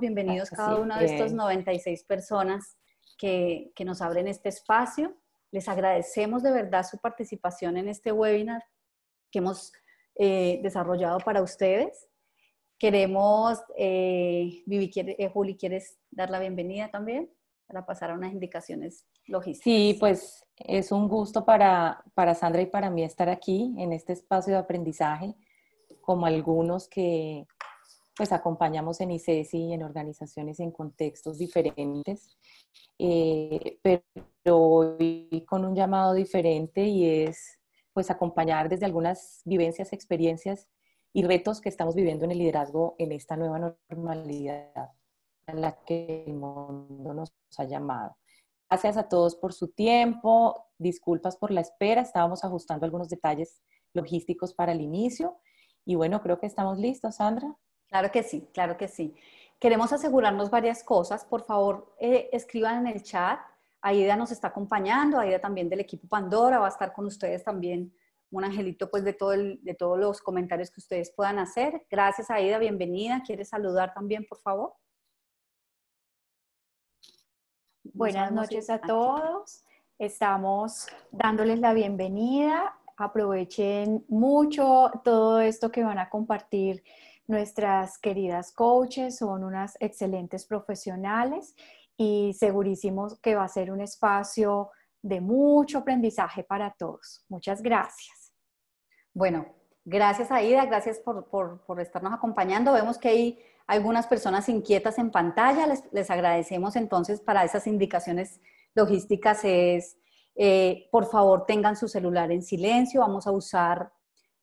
bienvenidos cada una de estas 96 personas que, nos abren este espacio. Les agradecemos de verdad su participación en este webinar que hemos eh, desarrollado para ustedes. Queremos, eh, Vivi, eh, Juli, ¿quieres dar la bienvenida también para pasar a unas indicaciones logísticas? Sí, pues es un gusto para, para Sandra y para mí estar aquí en este espacio de aprendizaje, como algunos que pues acompañamos en ICESI y en organizaciones en contextos diferentes, eh, pero hoy con un llamado diferente y es pues acompañar desde algunas vivencias, experiencias y retos que estamos viviendo en el liderazgo en esta nueva normalidad a la que el mundo nos ha llamado. Gracias a todos por su tiempo, disculpas por la espera, estábamos ajustando algunos detalles logísticos para el inicio y bueno, creo que estamos listos, Sandra. Claro que sí, claro que sí. Queremos asegurarnos varias cosas. Por favor, eh, escriban en el chat. Aida nos está acompañando, Aida también del equipo Pandora, va a estar con ustedes también un angelito pues de, todo de todos los comentarios que ustedes puedan hacer. Gracias Aida, bienvenida. ¿Quieres saludar también, por favor? Buenas noches a todos. Estamos dándoles la bienvenida. Aprovechen mucho todo esto que van a compartir Nuestras queridas coaches son unas excelentes profesionales y segurísimos que va a ser un espacio de mucho aprendizaje para todos. Muchas gracias. Bueno, gracias Aida, gracias por, por, estarnos acompañando. Vemos que hay algunas personas inquietas en pantalla. Les, agradecemos entonces para esas indicaciones logísticas es, eh, por favor, tengan su celular en silencio. Vamos a usar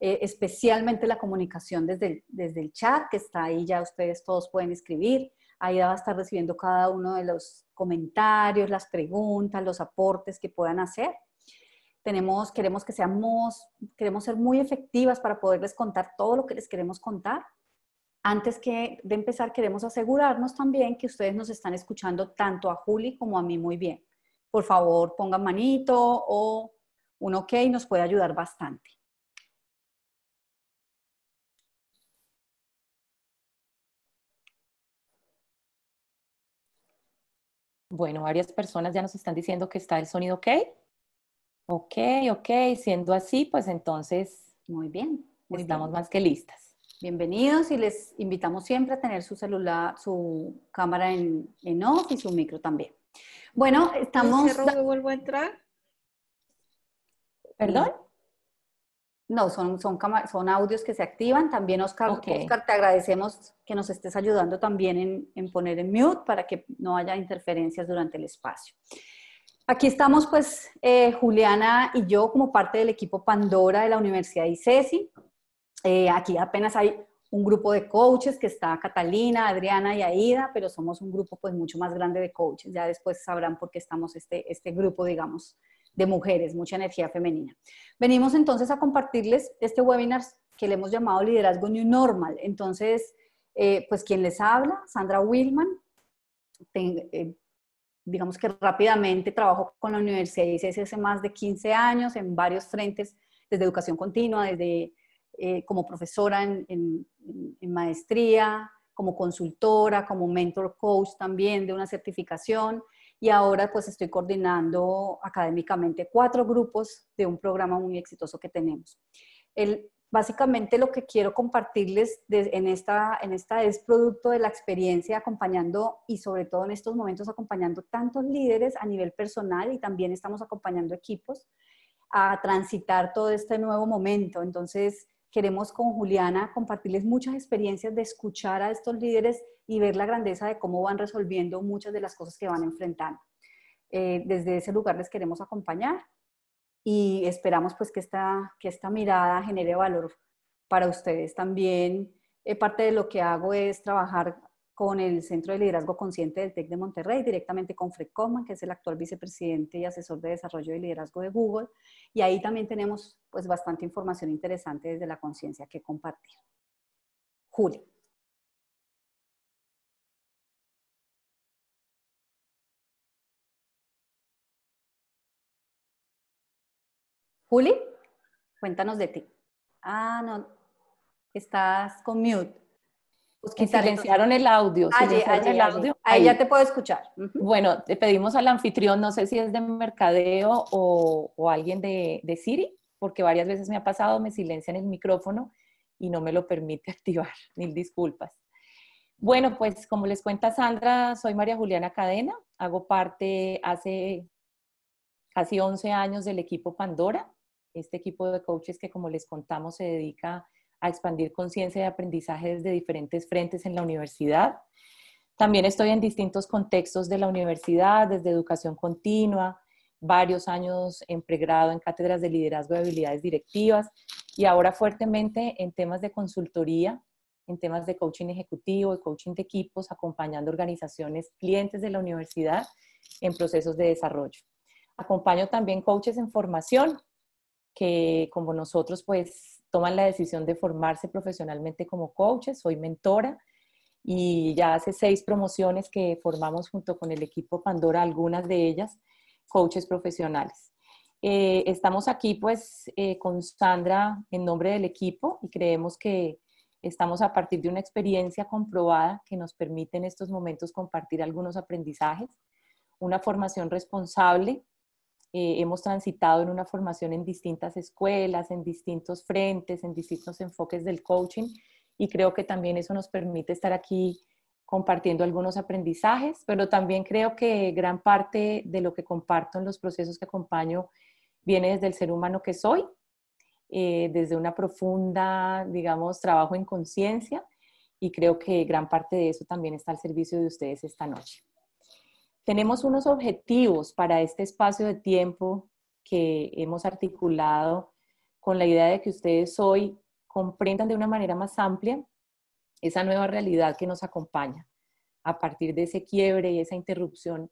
eh, especialmente la comunicación desde el, desde el chat, que está ahí, ya ustedes todos pueden escribir. Ahí va a estar recibiendo cada uno de los comentarios, las preguntas, los aportes que puedan hacer. Tenemos, queremos que seamos, queremos ser muy efectivas para poderles contar todo lo que les queremos contar. Antes que de empezar, queremos asegurarnos también que ustedes nos están escuchando tanto a Juli como a mí muy bien. Por favor, pongan manito o un ok, nos puede ayudar bastante. Bueno, varias personas ya nos están diciendo que está el sonido ok. Ok, ok, siendo así, pues entonces... Muy bien. estamos más que listas. Bienvenidos y les invitamos siempre a tener su celular, su cámara en, off y su micro también. Bueno, estamos... vuelvo a entrar? ¿Perdón? No, son, son, son audios que se activan. También, Oscar, te agradecemos que nos estés ayudando también en, en poner en mute para que no haya interferencias durante el espacio. Aquí estamos, pues, eh, Juliana y yo como parte del equipo Pandora de la Universidad ICESI. Eh, aquí apenas hay un grupo de coaches que está Catalina, Adriana y Aida, pero somos un grupo pues mucho más grande de coaches. Ya después sabrán por qué estamos este, este grupo, digamos, de mujeres, mucha energía femenina. Venimos entonces a compartirles este webinar que le hemos llamado Liderazgo New Normal. Entonces, eh, pues quien les habla, Sandra Wilman, eh, digamos que rápidamente trabajó con la Universidad y hace más de 15 años en varios frentes, desde educación continua, desde eh, como profesora en, en maestría, como consultora, como mentor coach también de una certificación y ahora pues estoy coordinando académicamente cuatro grupos de un programa muy exitoso que tenemos. El, básicamente lo que quiero compartirles en, esta, en esta es producto de la experiencia acompañando y sobre todo en estos momentos acompañando tantos líderes a nivel personal y también estamos acompañando equipos a transitar todo este nuevo momento. Entonces, Queremos con Juliana compartirles muchas experiencias de escuchar a estos líderes y ver la grandeza de cómo van resolviendo muchas de las cosas que van enfrentando. Eh, desde ese lugar les queremos acompañar y esperamos pues que esta, que esta mirada genere valor para ustedes. También eh, parte de lo que hago es trabajar con el Centro de Liderazgo Consciente del TEC de Monterrey, directamente con Fred Coman, que es el actual vicepresidente y asesor de desarrollo y liderazgo de Google. Y ahí también tenemos pues bastante información interesante desde la conciencia que compartir. Juli. Juli, cuéntanos de ti. Ah, no, estás con mute. Pues que silenciaron el audio. Ahí. ya te puedo escuchar. Bueno, te pedimos al anfitrión, no sé si es de mercadeo o, alguien de, de, Siri, porque varias veces me ha pasado, me silencian el micrófono y no me lo permite activar. Mil disculpas. Bueno, pues como les cuenta Sandra, soy María Juliana Cadena, hago parte hace casi 11 años del equipo Pandora, este equipo de coaches que como les contamos se dedica a expandir conciencia y aprendizaje desde diferentes frentes en la universidad. También estoy en distintos contextos de la universidad, desde educación continua, varios años en pregrado en cátedras de liderazgo y habilidades directivas y ahora fuertemente en temas de consultoría, en temas de coaching ejecutivo y coaching de equipos, acompañando organizaciones clientes de la universidad en procesos de desarrollo. Acompaño también coaches en formación que como nosotros pues toman la decisión de formarse profesionalmente como coaches. Soy mentora y ya hace seis promociones que formamos junto con el equipo Pandora, algunas de ellas coaches profesionales. Eh, estamos aquí pues eh, con Sandra en nombre del equipo y creemos que estamos a partir de una experiencia comprobada que nos permite en estos momentos compartir algunos aprendizajes, una formación responsable eh, hemos transitado en una formación en distintas escuelas, en distintos frentes, en distintos enfoques del coaching y creo que también eso nos permite estar aquí compartiendo algunos aprendizajes, pero también creo que gran parte de lo que comparto en los procesos que acompaño viene desde el ser humano que soy, eh, desde una profunda, digamos, trabajo en conciencia y creo que gran parte de eso también está al servicio de ustedes esta noche. Tenemos unos objetivos para este espacio de tiempo que hemos articulado con la idea de que ustedes hoy comprendan de una manera más amplia esa nueva realidad que nos acompaña a partir de ese quiebre y esa interrupción,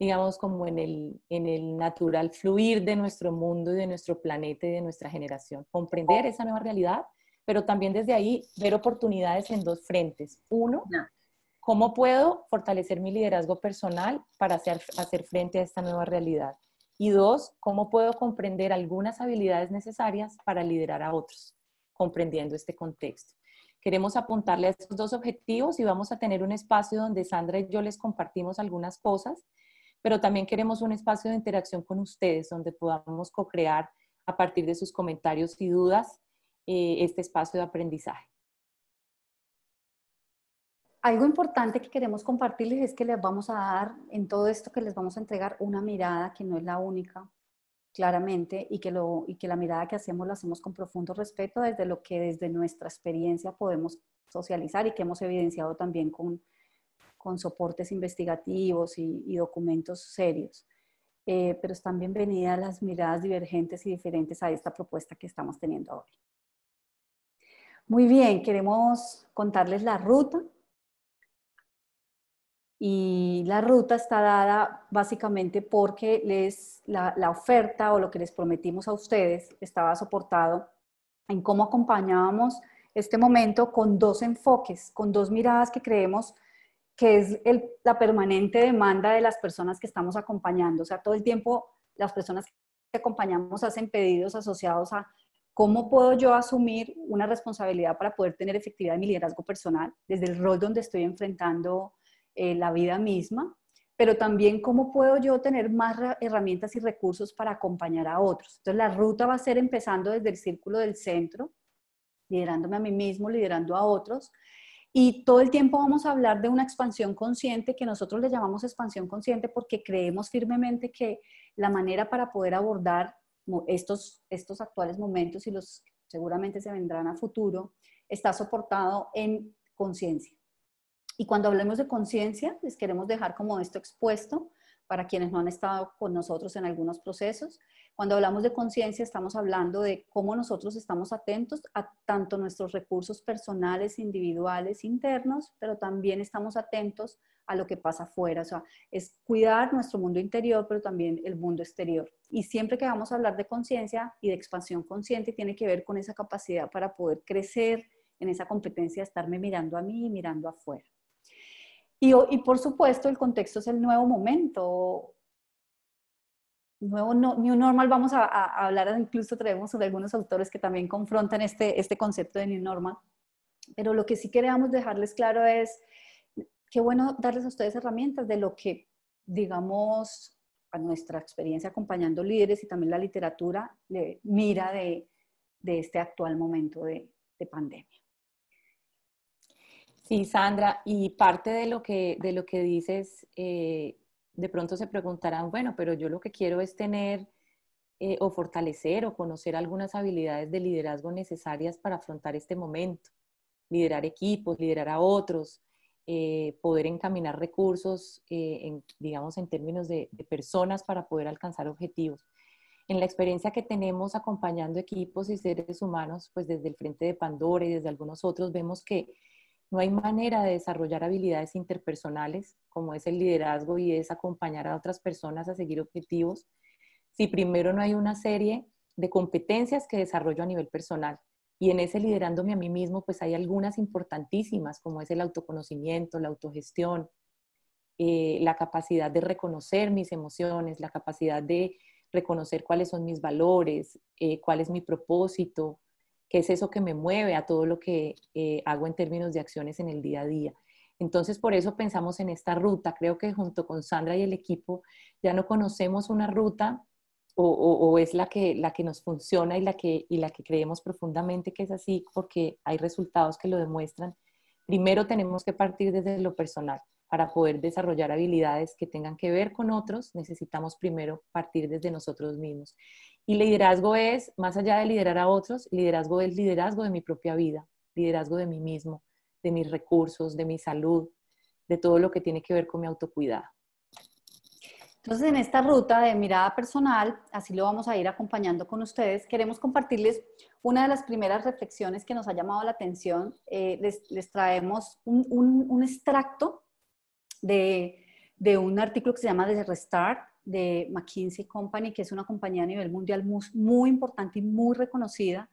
digamos, como en el, en el natural fluir de nuestro mundo y de nuestro planeta y de nuestra generación. Comprender esa nueva realidad, pero también desde ahí ver oportunidades en dos frentes. Uno, ¿Cómo puedo fortalecer mi liderazgo personal para hacer, hacer frente a esta nueva realidad? Y dos, ¿cómo puedo comprender algunas habilidades necesarias para liderar a otros, comprendiendo este contexto? Queremos apuntarle a estos dos objetivos y vamos a tener un espacio donde Sandra y yo les compartimos algunas cosas, pero también queremos un espacio de interacción con ustedes donde podamos co-crear a partir de sus comentarios y dudas eh, este espacio de aprendizaje. Algo importante que queremos compartirles es que les vamos a dar en todo esto que les vamos a entregar una mirada que no es la única, claramente, y que, lo, y que la mirada que hacemos la hacemos con profundo respeto desde lo que desde nuestra experiencia podemos socializar y que hemos evidenciado también con, con soportes investigativos y, documentos serios. Eh, pero están bienvenidas las miradas divergentes y diferentes a esta propuesta que estamos teniendo hoy. Muy bien, queremos contarles la ruta y la ruta está dada básicamente porque les, la, oferta o lo que les prometimos a ustedes estaba soportado en cómo acompañábamos este momento con dos enfoques, con dos miradas que creemos que es la permanente demanda de las personas que estamos acompañando. O sea, todo el tiempo las personas que acompañamos hacen pedidos asociados a cómo puedo yo asumir una responsabilidad para poder tener efectividad en mi liderazgo personal desde el rol donde estoy enfrentando eh, la vida misma, pero también cómo puedo yo tener más herramientas y recursos para acompañar a otros. Entonces la ruta va a ser empezando desde el círculo del centro, liderándome a mí mismo, liderando a otros. Y todo el tiempo vamos a hablar de una expansión consciente que nosotros le llamamos expansión consciente porque creemos firmemente que la manera para poder abordar estos, estos actuales momentos y los seguramente se vendrán a futuro está soportado en conciencia. Y cuando hablemos de conciencia, les queremos dejar como esto expuesto para quienes no han estado con nosotros en algunos procesos. Cuando hablamos de conciencia, estamos hablando de cómo nosotros estamos atentos a tanto nuestros recursos personales, individuales, internos, pero también estamos atentos a lo que pasa afuera. O sea, es cuidar nuestro mundo interior, pero también el mundo exterior. Y siempre que vamos a hablar de conciencia y de expansión consciente, tiene que ver con esa capacidad para poder crecer en esa competencia de estarme mirando a mí y mirando afuera. Y, por supuesto, el contexto es el nuevo momento, nuevo New Normal, vamos a, hablar, incluso traemos sobre algunos autores que también confrontan este, este concepto de New Normal, pero lo que sí queremos dejarles claro es, qué bueno darles a ustedes herramientas de lo que, digamos, a nuestra experiencia acompañando líderes y también la literatura le mira de, este actual momento de pandemia. Sí, Sandra, y parte de lo que, de lo que dices, eh, de pronto se preguntarán, bueno, pero yo lo que quiero es tener eh, o fortalecer o conocer algunas habilidades de liderazgo necesarias para afrontar este momento, liderar equipos, liderar a otros, eh, poder encaminar recursos, digamos, en términos de, de personas para poder alcanzar objetivos. En la experiencia que tenemos acompañando equipos y seres humanos, pues desde el Frente de Pandora y desde algunos otros, vemos que no hay manera de desarrollar habilidades interpersonales, como es el liderazgo y es acompañar a otras personas a seguir objetivos, si primero no hay una serie de competencias que desarrollo a nivel personal. Y en ese liderándome a mí mismo, pues hay algunas importantísimas, como es el autoconocimiento, la autogestión, eh, la capacidad de reconocer mis emociones, la capacidad de reconocer cuáles son mis valores, eh, cuál es mi propósito, que es eso que me mueve a todo lo que eh, hago en términos de acciones en el día a día. Entonces, por eso pensamos en esta ruta. Creo que junto con Sandra y el equipo ya no conocemos una ruta o, es la que, la que nos funciona y la que, y la que creemos profundamente que es así porque hay resultados que lo demuestran. Primero tenemos que partir desde lo personal. Para poder desarrollar habilidades que tengan que ver con otros, necesitamos primero partir desde nosotros mismos. Y liderazgo es, más allá de liderar a otros, liderazgo es liderazgo de mi propia vida, liderazgo de mí mismo, de mis recursos, de mi salud, de todo lo que tiene que ver con mi autocuidado. Entonces, en esta ruta de mirada personal, así lo vamos a ir acompañando con ustedes, queremos compartirles una de las primeras reflexiones que nos ha llamado la atención. Eh, les, traemos un, extracto de, un artículo que se llama de Restart, de McKinsey Company, que es una compañía a nivel mundial muy, importante y muy reconocida,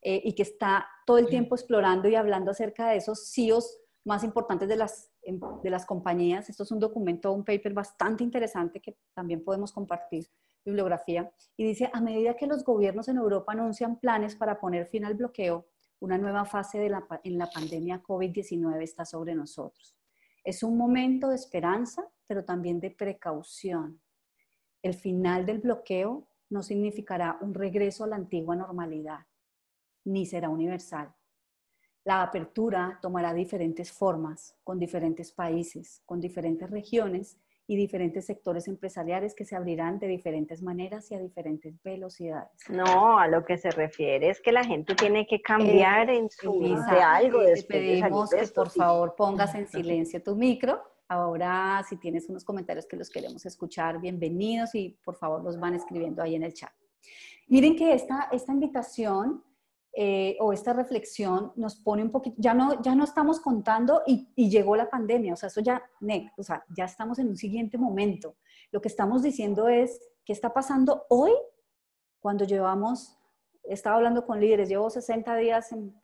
eh, y que está todo el tiempo explorando y hablando acerca de esos CEOs más importantes de las, em, de las compañías. Esto es un documento, un paper bastante interesante que también podemos compartir bibliografía, y dice, a medida que los gobiernos en Europa anuncian planes para poner fin al bloqueo, una nueva fase de la, en la pandemia COVID-19 está sobre nosotros. Es un momento de esperanza, pero también de precaución el final del bloqueo no significará un regreso a la antigua normalidad, ni será universal. La apertura tomará diferentes formas con diferentes países, con diferentes regiones y diferentes sectores empresariales que se abrirán de diferentes maneras y a diferentes velocidades. No, a lo que se refiere es que la gente tiene que cambiar eh, en su vida algo. Te pedimos que por favor pongas en silencio tu micro Ahora, si tienes unos comentarios que los queremos escuchar, bienvenidos y por favor los van escribiendo ahí en el chat. Miren que esta, esta invitación eh, o esta reflexión nos pone un poquito, ya no, ya no estamos contando y, llegó la pandemia, o sea, eso ya, o sea, ya estamos en un siguiente momento. Lo que estamos diciendo es, ¿qué está pasando hoy cuando llevamos, estaba hablando con líderes, llevo 60 días en,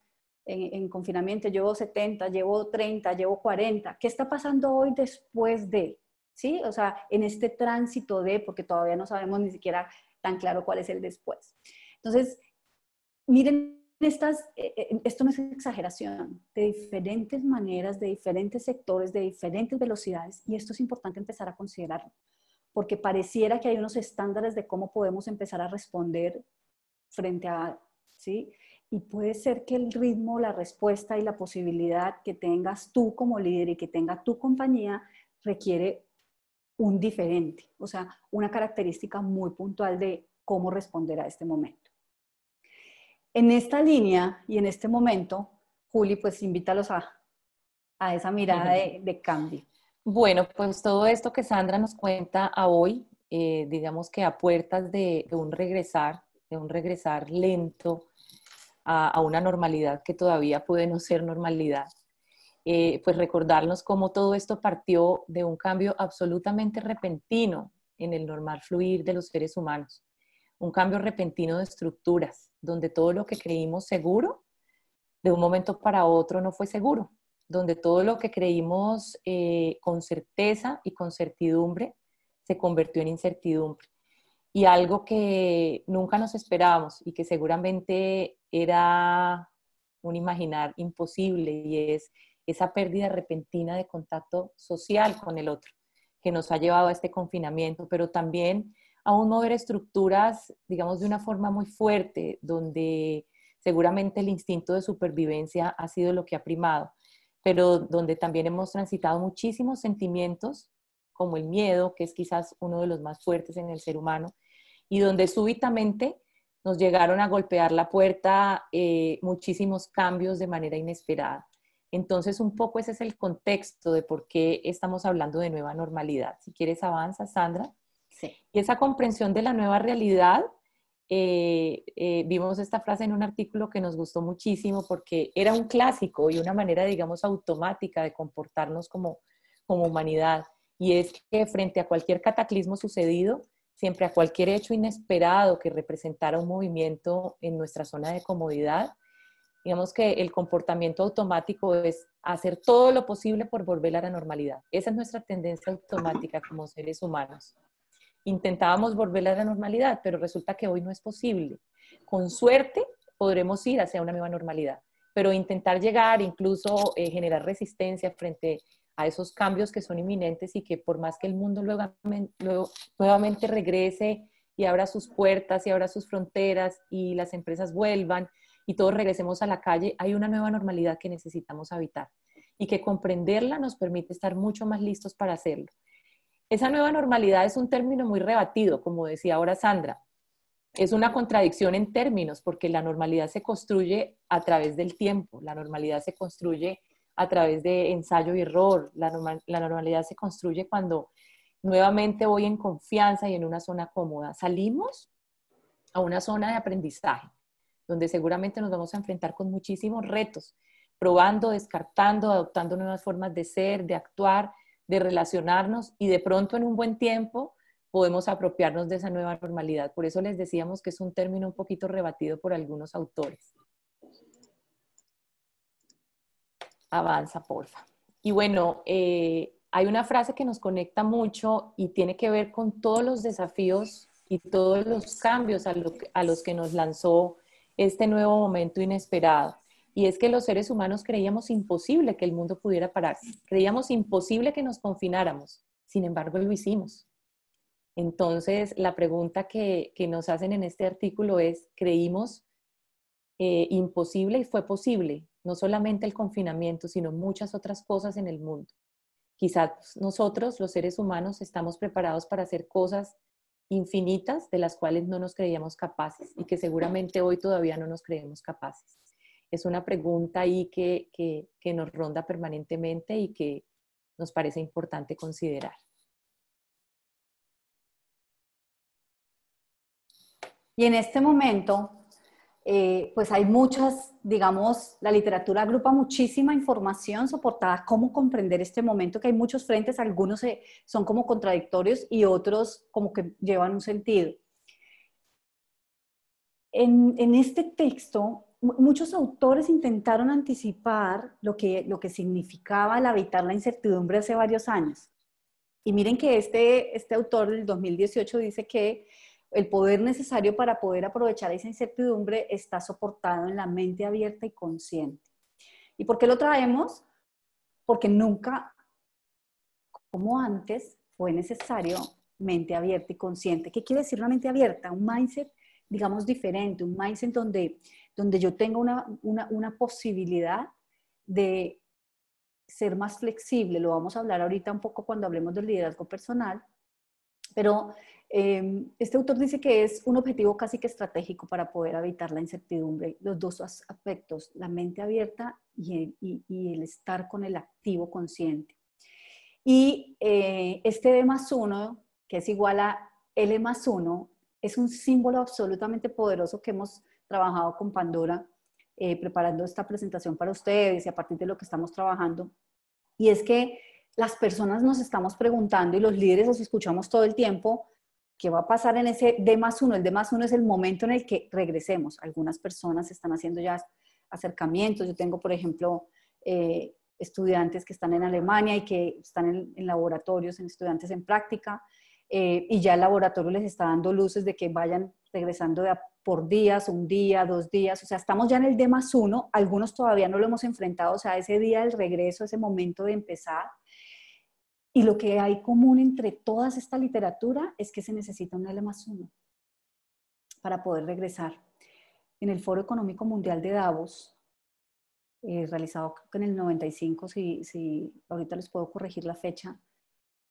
en, confinamiento, llevo 70, llevo 30, llevo 40, ¿qué está pasando hoy después de? ¿Sí? O sea, en este tránsito de, porque todavía no sabemos ni siquiera tan claro cuál es el después. Entonces, miren estas, eh, eh, esto no es exageración, de diferentes maneras, de diferentes sectores, de diferentes velocidades, y esto es importante empezar a considerarlo, porque pareciera que hay unos estándares de cómo podemos empezar a responder frente a, ¿sí? Y puede ser que el ritmo, la respuesta y la posibilidad que tengas tú como líder y que tenga tu compañía requiere un diferente, o sea, una característica muy puntual de cómo responder a este momento. En esta línea y en este momento, Juli, pues invítalos a, esa mirada de, cambio. Bueno, pues todo esto que Sandra nos cuenta hoy, eh, digamos que a puertas de, un regresar, de un regresar lento a, una normalidad que todavía puede no ser normalidad. Eh, pues recordarnos cómo todo esto partió de un cambio absolutamente repentino en el normal fluir de los seres humanos, un cambio repentino de estructuras, donde todo lo que creímos seguro, de un momento para otro no fue seguro, donde todo lo que creímos eh, con certeza y con certidumbre se convirtió en incertidumbre y algo que nunca nos esperábamos y que seguramente era un imaginar imposible y es esa pérdida repentina de contacto social con el otro que nos ha llevado a este confinamiento, pero también a un mover estructuras, digamos, de una forma muy fuerte, donde seguramente el instinto de supervivencia ha sido lo que ha primado, pero donde también hemos transitado muchísimos sentimientos como el miedo, que es quizás uno de los más fuertes en el ser humano, y donde súbitamente nos llegaron a golpear la puerta eh, muchísimos cambios de manera inesperada. Entonces, un poco ese es el contexto de por qué estamos hablando de nueva normalidad. Si quieres, avanza, Sandra. Y esa comprensión de la nueva realidad, eh, eh, vimos esta frase en un artículo que nos gustó muchísimo porque era un clásico y una manera, digamos, automática de comportarnos como, como humanidad. Y es que frente a cualquier cataclismo sucedido, siempre a cualquier hecho inesperado que representara un movimiento en nuestra zona de comodidad, digamos que el comportamiento automático es hacer todo lo posible por volver a la normalidad. Esa es nuestra tendencia automática como seres humanos. Intentábamos volver a la normalidad, pero resulta que hoy no es posible. Con suerte podremos ir hacia una nueva normalidad, pero intentar llegar, incluso eh, generar resistencia frente esos cambios que son inminentes y que por más que el mundo nuevamente regrese y abra sus puertas y abra sus fronteras y las empresas vuelvan y todos regresemos a la calle, hay una nueva normalidad que necesitamos habitar y que comprenderla nos permite estar mucho más listos para hacerlo. Esa nueva normalidad es un término muy rebatido, como decía ahora Sandra. Es una contradicción en términos porque la normalidad se construye a través del tiempo, la normalidad se construye a través de ensayo y error. La, normalidad se construye cuando nuevamente voy en confianza y en una zona cómoda. Salimos a una zona de aprendizaje, donde seguramente nos vamos a enfrentar con muchísimos retos, probando, descartando, adoptando nuevas formas de ser, de actuar, de relacionarnos y de pronto en un buen tiempo podemos apropiarnos de esa nueva normalidad. Por eso les decíamos que es un término un poquito rebatido por algunos autores. Avanza, porfa. Y bueno, eh, hay una frase que nos conecta mucho y tiene que ver con todos los desafíos y todos los cambios a, los que nos lanzó este nuevo momento inesperado. Y es que los seres humanos creíamos imposible que el mundo pudiera parar. creíamos imposible que nos confináramos. Sin embargo, lo hicimos. Entonces, la pregunta que, nos hacen en este artículo es, ¿creímos eh, imposible y fue posible? no solamente el confinamiento, sino muchas otras cosas en el mundo. Quizás nosotros, los seres humanos, estamos preparados para hacer cosas infinitas de las cuales no nos creíamos capaces y que seguramente hoy todavía no nos creemos capaces. Es una pregunta ahí que, que, que nos ronda permanentemente y que nos parece importante considerar. Y en este momento eh, pues hay muchas, digamos, la literatura agrupa muchísima información soportada, cómo comprender este momento, que hay muchos frentes, algunos son como contradictorios y otros como que llevan un sentido. En, en este texto, muchos autores intentaron anticipar lo que, lo que significaba el habitar la incertidumbre hace varios años. Y miren que este, este autor del 2018 dice que el poder necesario para poder aprovechar esa incertidumbre está soportado en la mente abierta y consciente. ¿Y por qué lo traemos? Porque nunca, como antes, fue necesario mente abierta y consciente. ¿Qué quiere decir una mente abierta? Un mindset, digamos, diferente, un mindset donde, donde yo tenga una, una posibilidad de ser más flexible, lo vamos a hablar ahorita un poco cuando hablemos del liderazgo personal, pero em, este autor dice que es un objetivo casi que estratégico para poder evitar la incertidumbre, los dos aspectos, la mente abierta y el, estar con el activo consciente. Y eh, este D más uno, que es igual a L más 1, es un símbolo absolutamente poderoso que hemos trabajado con Pandora, eh, preparando esta presentación para ustedes y a partir de lo que estamos trabajando. Y es que las personas nos estamos preguntando y los líderes los escuchamos todo el tiempo, ¿qué va a pasar en ese D más uno? El D más uno es el momento en el que regresemos. Algunas personas están haciendo ya acercamientos. Yo tengo, por ejemplo, eh, estudiantes que están en Alemania y que están en, laboratorios, en estudiantes en práctica, eh, y ya el laboratorio les está dando luces de que vayan regresando por días, un día, dos días, o sea, estamos ya en el D más uno, algunos todavía no lo hemos enfrentado, o sea, ese día del regreso, ese momento de empezar, y lo que hay común entre todas esta literatura es que se necesita un L más uno para poder regresar. En el Foro Económico Mundial de Davos, eh, realizado creo que en el 95, si, si, ahorita les puedo corregir la fecha,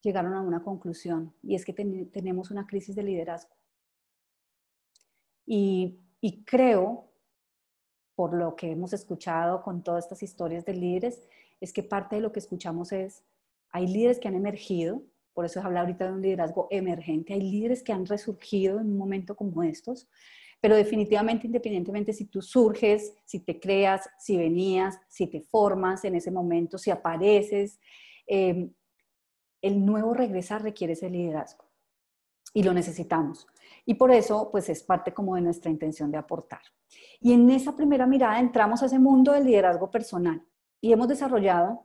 llegaron a una conclusión y es que tenemos una crisis de liderazgo. Y, y creo, por lo que hemos escuchado con todas estas historias de líderes, es que parte de lo que escuchamos es hay líderes que han emergido, por eso habla ahorita de un liderazgo emergente, hay líderes que han resurgido en un momento como estos, pero definitivamente, independientemente si tú surges, si te creas, si venías, si te formas en ese momento, si apareces, em, el nuevo regresar requiere ese liderazgo y lo necesitamos. Y por eso, pues es parte como de nuestra intención de aportar. Y en esa primera mirada entramos a ese mundo del liderazgo personal y hemos desarrollado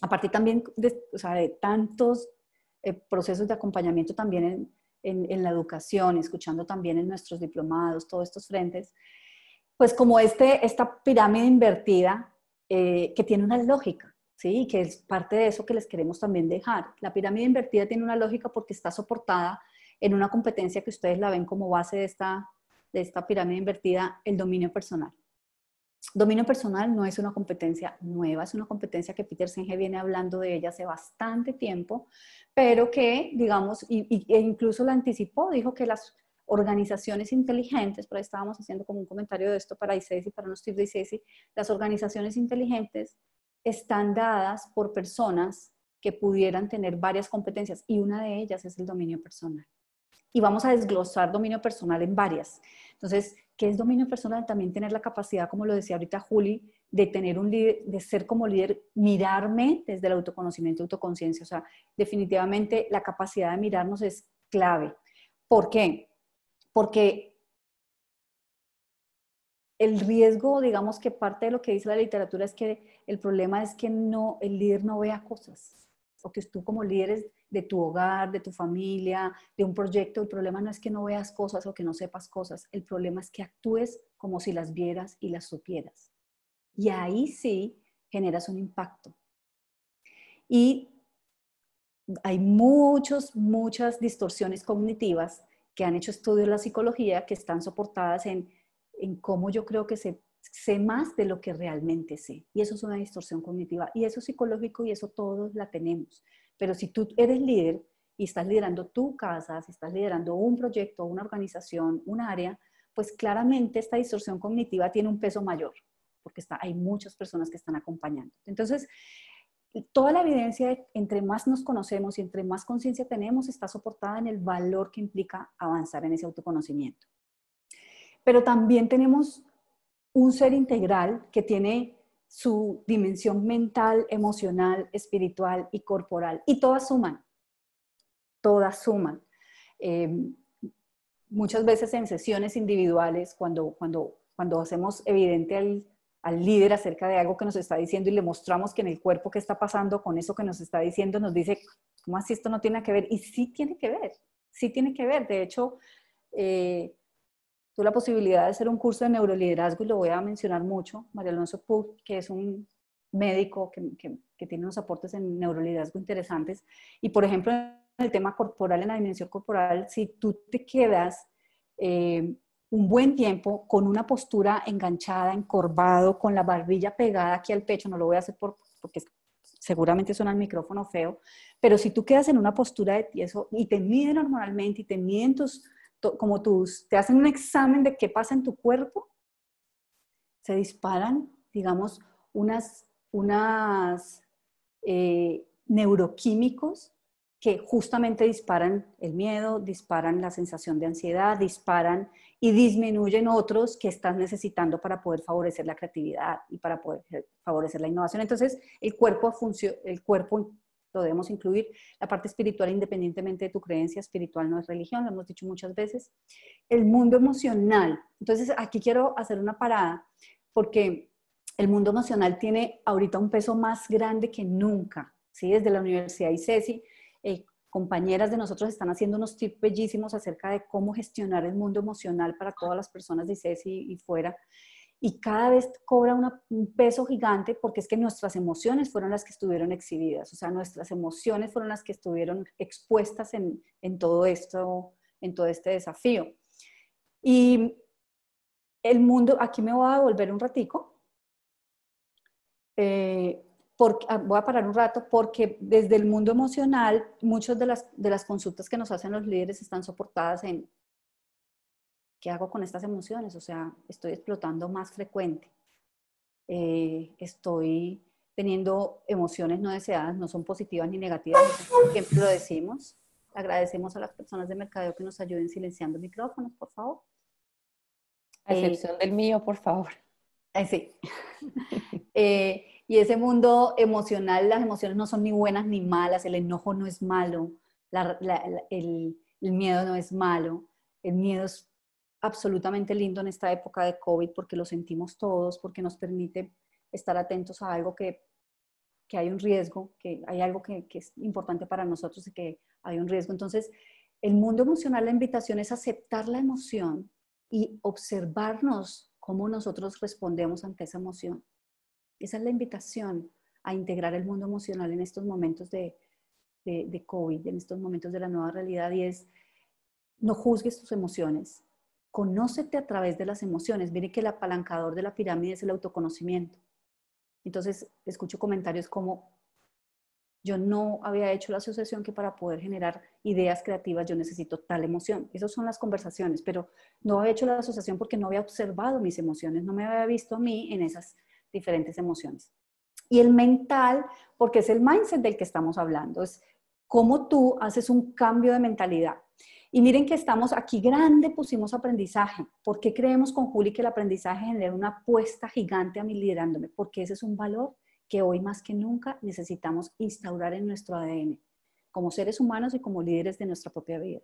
a partir también de, de tantos eh, procesos de acompañamiento también en, la educación, escuchando también en nuestros diplomados, todos estos frentes, pues como este, esta pirámide invertida eh, que tiene una lógica, ¿sí? Que es parte de eso que les queremos también dejar. La pirámide invertida tiene una lógica porque está soportada en una competencia que ustedes la ven como base de esta, de esta pirámide invertida, el dominio personal. Dominio personal no es una competencia nueva, es una competencia que Peter Senge viene hablando de ella hace bastante tiempo, pero que, digamos, e incluso la anticipó, dijo que las organizaciones inteligentes, por ahí estábamos haciendo como un comentario de esto para ICESI, para unos tips de ICESI, las organizaciones inteligentes están dadas por personas que pudieran tener varias competencias y una de ellas es el dominio personal y vamos a desglosar dominio personal en varias. Entonces, ¿qué es dominio personal? También tener la capacidad, como lo decía ahorita Juli, de tener un de ser como líder, mirarme desde el autoconocimiento autoconciencia. O sea, definitivamente la capacidad de mirarnos es clave. ¿Por qué? Porque el riesgo, digamos que parte de lo que dice la literatura es que el problema es que no, el líder no vea cosas o que tú como líderes de tu hogar, de tu familia, de un proyecto, el problema no es que no veas cosas o que no sepas cosas, el problema es que actúes como si las vieras y las supieras. Y ahí sí generas un impacto. Y hay muchas, muchas distorsiones cognitivas que han hecho estudios de la psicología que están soportadas en, en cómo yo creo que se sé más de lo que realmente sé. Y eso es una distorsión cognitiva. Y eso es psicológico y eso todos la tenemos. Pero si tú eres líder y estás liderando tu casa, si estás liderando un proyecto, una organización, un área, pues claramente esta distorsión cognitiva tiene un peso mayor, porque hay muchas personas que están acompañando. Entonces, toda la evidencia, entre más nos conocemos y entre más conciencia tenemos, está soportada en el valor que implica avanzar en ese autoconocimiento. Pero también tenemos un ser integral que tiene su dimensión mental, emocional, espiritual y corporal. Y todas suman, todas suman. Em, muchas veces en sesiones individuales, cuando, cuando, cuando hacemos evidente al, líder acerca de algo que nos está diciendo y le mostramos que en el cuerpo que está pasando con eso que nos está diciendo, nos dice, ¿cómo así esto no tiene que ver? Y sí tiene que ver, sí tiene que ver. De hecho, eh, la posibilidad de hacer un curso de neuroliderazgo y lo voy a mencionar mucho. María Alonso Pug, que es un médico que, que, tiene unos aportes en neuroliderazgo interesantes. Y por ejemplo, en el tema corporal, en la dimensión corporal, si tú te quedas eh, un buen tiempo con una postura enganchada, encorvado, con la barbilla pegada aquí al pecho, no lo voy a hacer por, porque seguramente suena el micrófono feo, pero si tú quedas en una postura de tieso y te mide normalmente y te miden tus, como tus, te hacen un examen de qué pasa en tu cuerpo, se disparan, digamos, unas, unas eh, neuroquímicos que justamente disparan el miedo, disparan la sensación de ansiedad, disparan y disminuyen otros que estás necesitando para poder favorecer la creatividad y para poder favorecer la innovación. Entonces, el cuerpo, el cuerpo lo debemos incluir. La parte espiritual, independientemente de tu creencia espiritual, no es religión, lo hemos dicho muchas veces. El mundo emocional. Entonces, aquí quiero hacer una parada porque el mundo emocional tiene ahorita un peso más grande que nunca. ¿sí? Desde la Universidad ICESI, eh, compañeras de nosotros están haciendo unos tips bellísimos acerca de cómo gestionar el mundo emocional para todas las personas de ICESI y fuera y cada vez cobra un peso gigante porque es que nuestras emociones fueron las que estuvieron exhibidas, o sea, nuestras emociones fueron las que estuvieron expuestas en, todo esto, en todo este desafío. Y el mundo, aquí me voy a devolver un ratico, eh, porque, ah, voy a parar un rato porque desde el mundo emocional muchas de las, de las consultas que nos hacen los líderes están soportadas en ¿qué hago con estas emociones? O sea, estoy explotando más frecuente, eh, estoy teniendo emociones no deseadas, no son positivas ni negativas, por ejemplo, lo decimos. Agradecemos a las personas de mercadeo que nos ayuden silenciando micrófonos, por favor. A eh, excepción del mío, por favor. Eh, sí. Eh, y ese mundo emocional, las emociones no son ni buenas ni malas, el enojo no es malo, el, el miedo no es malo, el miedo es absolutamente lindo en esta época de COVID porque lo sentimos todos, porque nos permite estar atentos a algo que, que hay un riesgo, que hay algo que, es importante para nosotros y que hay un riesgo. Entonces, el mundo emocional, la invitación es aceptar la emoción y observarnos cómo nosotros respondemos ante esa emoción. Esa es la invitación a integrar el mundo emocional en estos momentos de, de, de COVID, en estos momentos de la nueva realidad y es no juzgues tus emociones, Conócete a través de las emociones. Mire que el apalancador de la pirámide es el autoconocimiento. Entonces, escucho comentarios como, yo no había hecho la asociación que para poder generar ideas creativas yo necesito tal emoción. Esas son las conversaciones, pero no había hecho la asociación porque no había observado mis emociones, no me había visto a mí en esas diferentes emociones. Y el mental, porque es el mindset del que estamos hablando, es cómo tú haces un cambio de mentalidad. Y miren que estamos aquí grande, pusimos aprendizaje. ¿Por qué creemos con Juli que el aprendizaje genera una apuesta gigante a mi liderándome? Porque ese es un valor que hoy más que nunca necesitamos instaurar en nuestro ADN, como seres humanos y como líderes de nuestra propia vida.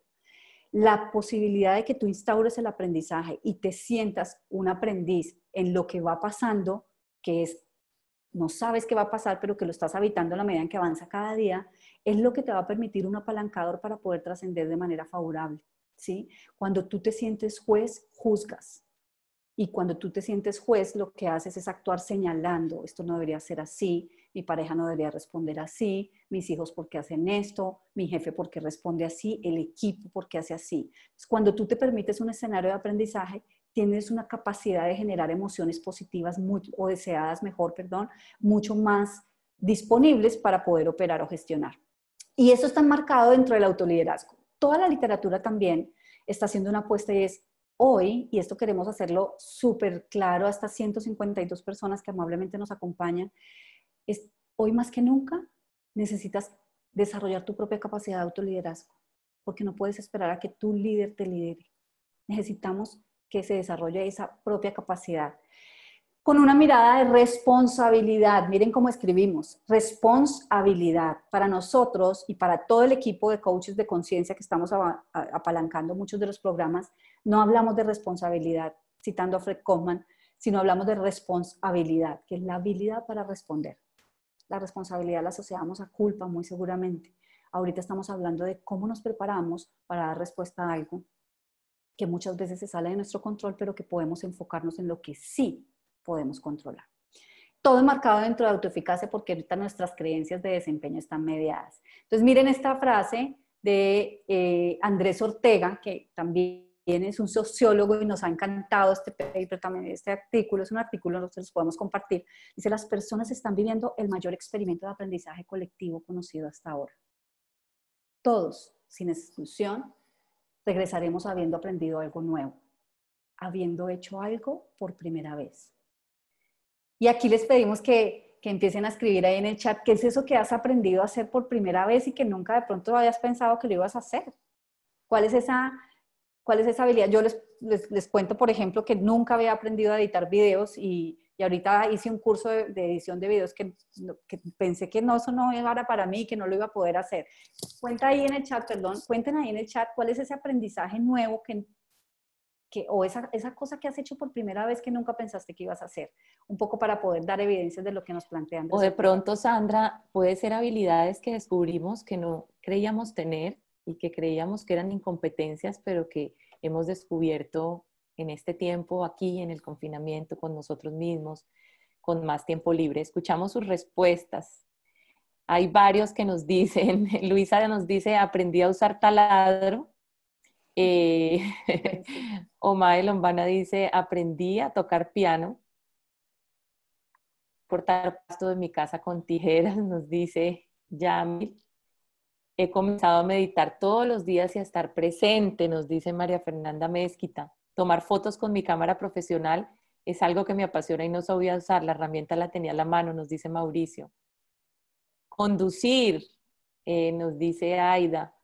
La posibilidad de que tú instaures el aprendizaje y te sientas un aprendiz en lo que va pasando, que es no sabes qué va a pasar, pero que lo estás habitando a la medida en que avanza cada día, es lo que te va a permitir un apalancador para poder trascender de manera favorable. ¿sí? Cuando tú te sientes juez, juzgas. Y cuando tú te sientes juez, lo que haces es actuar señalando, esto no debería ser así, mi pareja no debería responder así, mis hijos porque hacen esto, mi jefe porque responde así, el equipo porque hace así. cuando tú te permites un escenario de aprendizaje, tienes una capacidad de generar emociones positivas muy, o deseadas, mejor, perdón, mucho más disponibles para poder operar o gestionar. Y eso está marcado dentro del autoliderazgo. Toda la literatura también está haciendo una apuesta y es hoy, y esto queremos hacerlo súper claro, hasta 152 personas que amablemente nos acompañan, es hoy más que nunca necesitas desarrollar tu propia capacidad de autoliderazgo, porque no puedes esperar a que tu líder te lidere. Necesitamos que se desarrolle esa propia capacidad. Con una mirada de responsabilidad, miren cómo escribimos, responsabilidad para nosotros y para todo el equipo de coaches de conciencia que estamos apalancando muchos de los programas, no hablamos de responsabilidad, citando a Fred Kaufman, sino hablamos de responsabilidad, que es la habilidad para responder. La responsabilidad la asociamos a culpa muy seguramente. Ahorita estamos hablando de cómo nos preparamos para dar respuesta a algo que muchas veces se sale de nuestro control, pero que podemos enfocarnos en lo que sí podemos controlar. Todo marcado dentro de autoeficacia porque ahorita nuestras creencias de desempeño están mediadas. Entonces miren esta frase de eh, Andrés Ortega, que también es un sociólogo y nos ha encantado este paper, también este artículo, es un artículo, nosotros podemos compartir. Dice, las personas están viviendo el mayor experimento de aprendizaje colectivo conocido hasta ahora. Todos, sin exclusión, regresaremos habiendo aprendido algo nuevo, habiendo hecho algo por primera vez. Y aquí les pedimos que, que, empiecen a escribir ahí en el chat qué es eso que has aprendido a hacer por primera vez y que nunca de pronto habías pensado que lo ibas a hacer. ¿Cuál es esa, cuál es esa habilidad? Yo les, les, les cuento, por ejemplo, que nunca había aprendido a editar videos y y ahorita hice un curso de, edición de videos que, pensé que no, eso no era para mí, que no lo iba a poder hacer. Cuenta ahí en el chat, perdón, cuenten ahí en el chat cuál es ese aprendizaje nuevo que, que o esa, esa cosa que has hecho por primera vez que nunca pensaste que ibas a hacer, un poco para poder dar evidencias de lo que nos plantean. O de pronto, Sandra, puede ser habilidades que descubrimos que no creíamos tener y que creíamos que eran incompetencias, pero que hemos descubierto en este tiempo aquí, en el confinamiento, con nosotros mismos, con más tiempo libre. Escuchamos sus respuestas. Hay varios que nos dicen, Luisa nos dice, aprendí a usar taladro. Eh, Oma de Lombana dice, aprendí a tocar piano. Cortar pasto de mi casa con tijeras, nos dice Yamil. He comenzado a meditar todos los días y a estar presente, nos dice María Fernanda Mezquita. Tomar fotos con mi cámara profesional es algo que me apasiona y no sabía usar. La herramienta la tenía a la mano, nos dice Mauricio. Conducir, eh, nos dice Aida.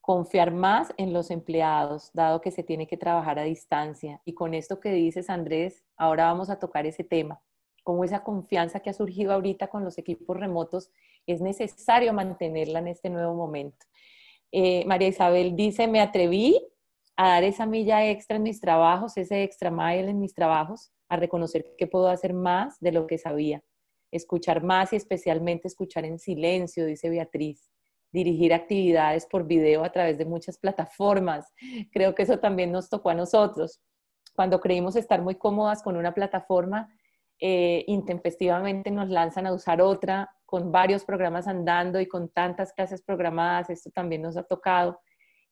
Confiar más en los empleados, dado que se tiene que trabajar a distancia. Y con esto que dices, Andrés, ahora vamos a tocar ese tema. Como esa confianza que ha surgido ahorita con los equipos remotos, es necesario mantenerla en este nuevo momento. Eh, María Isabel dice, me atreví a dar esa milla extra en mis trabajos, ese extra mile en mis trabajos, a reconocer que puedo hacer más de lo que sabía, escuchar más y especialmente escuchar en silencio, dice Beatriz, dirigir actividades por video a través de muchas plataformas. Creo que eso también nos tocó a nosotros. Cuando creímos estar muy cómodas con una plataforma, eh, intempestivamente nos lanzan a usar otra, con varios programas andando y con tantas clases programadas, esto también nos ha tocado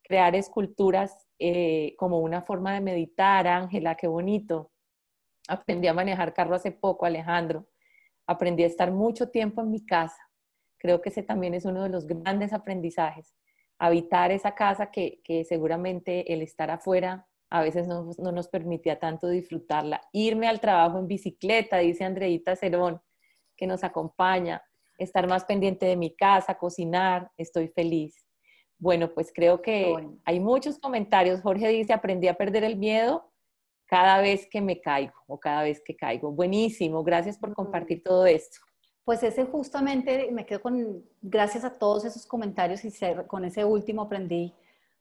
crear esculturas eh, como una forma de meditar, Ángela, qué bonito. Aprendí a manejar carro hace poco, Alejandro. Aprendí a estar mucho tiempo en mi casa. Creo que ese también es uno de los grandes aprendizajes. Habitar esa casa que, seguramente el estar afuera a veces no, no, nos permitía tanto disfrutarla. Irme al trabajo en bicicleta, dice Andreita Cerón, que nos acompaña. Estar más pendiente de mi casa, cocinar, estoy feliz. Bueno, pues creo que hay muchos comentarios. Jorge dice, aprendí a perder el miedo cada vez que me caigo o cada vez que caigo. Buenísimo, gracias por compartir todo esto. Pues ese justamente, me quedo con, gracias a todos esos comentarios y con ese último aprendí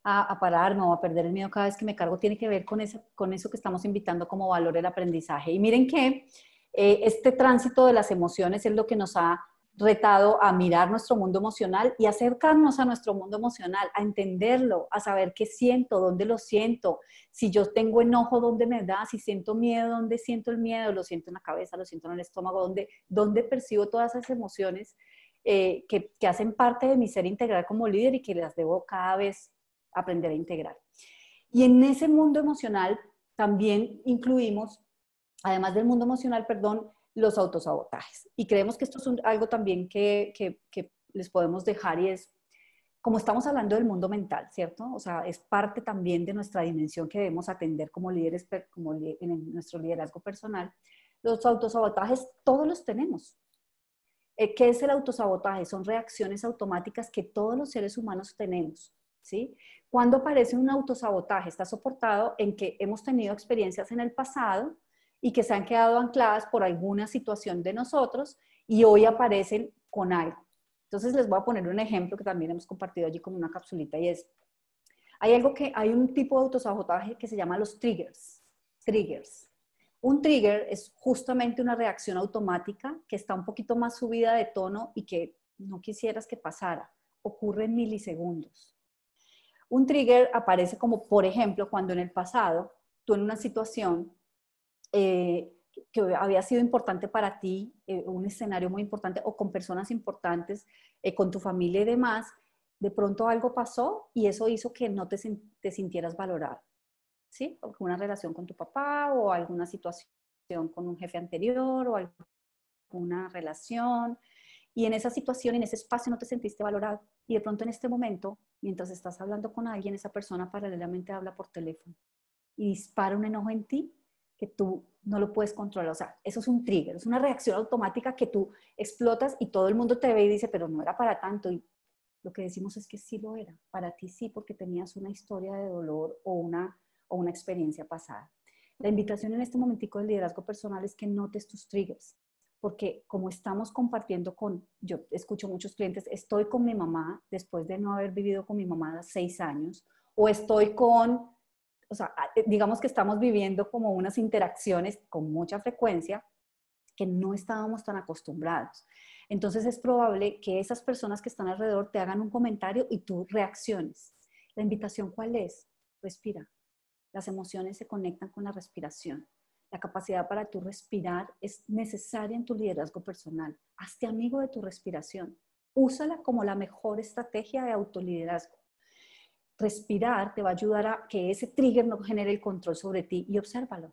a, pararme o a perder el miedo cada vez que me cargo, tiene que ver con, con eso que estamos invitando como valor el aprendizaje. Y miren que eh, este tránsito de las emociones es lo que nos ha retado a mirar nuestro mundo emocional y acercarnos a nuestro mundo emocional, a entenderlo, a saber qué siento, dónde lo siento, si yo tengo enojo, dónde me da, si siento miedo, dónde siento el miedo, lo siento en la cabeza, lo siento en el estómago, dónde, dónde percibo todas esas emociones eh, que, que hacen parte de mi ser integral como líder y que las debo cada vez aprender a integrar. Y en ese mundo emocional también incluimos, además del mundo emocional, perdón, los autosabotajes. Y creemos que esto es algo también que, les podemos dejar y es, como estamos hablando del mundo mental, ¿cierto? O sea, es parte también de nuestra dimensión que debemos atender como líderes, como en nuestro liderazgo personal. Los autosabotajes todos los tenemos. Eh, ¿Qué es el autosabotaje? Son reacciones automáticas que todos los seres humanos tenemos. ¿Sí? Cuando aparece un autosabotaje, está soportado en que hemos tenido experiencias en el pasado y que se han quedado ancladas por alguna situación de nosotros y hoy aparecen con algo. Entonces les voy a poner un ejemplo que también hemos compartido allí como una capsulita y es, hay algo que, hay un tipo de autosabotaje que se llama los triggers. Triggers. Un trigger es justamente una reacción automática que está un poquito más subida de tono y que no quisieras que pasara. Ocurre en milisegundos. Un trigger aparece como, por ejemplo, cuando en el pasado tú en una situación eh, que había sido importante para ti, eh, un escenario muy importante o con personas importantes, eh, con tu familia y demás, de pronto algo pasó y eso hizo que no te, sintieras valorado, ¿sí? O una relación con tu papá o alguna situación con un jefe anterior o alguna relación. Y en esa situación, en ese espacio no te sentiste valorado. Y de pronto en este momento, mientras estás hablando con alguien, esa persona paralelamente habla por teléfono y dispara un enojo en ti que tú no lo puedes controlar. O sea, eso es un trigger, es una reacción automática que tú explotas y todo el mundo te ve y dice, pero no era para tanto. Y lo que decimos es que sí lo era. Para ti sí, porque tenías una historia de dolor o una, o una experiencia pasada. La invitación en este momentico del liderazgo personal es que notes tus triggers, porque como estamos compartiendo con, yo escucho muchos clientes, estoy con mi mamá después de no haber vivido con mi mamá seis años, o estoy con o sea, eh, digamos que estamos viviendo como unas interacciones con mucha frecuencia que no estábamos tan acostumbrados. Entonces es probable que esas personas que están alrededor te hagan un comentario y tú reacciones. La invitación cuál es? Respira. Las emociones se conectan con la respiración. La capacidad para tu respirar es necesaria en tu liderazgo personal. Hazte amigo de tu respiración. Úsala como la mejor estrategia de autoliderazgo respirar te va a ayudar a que ese trigger no genere el control sobre ti y obsérvalo.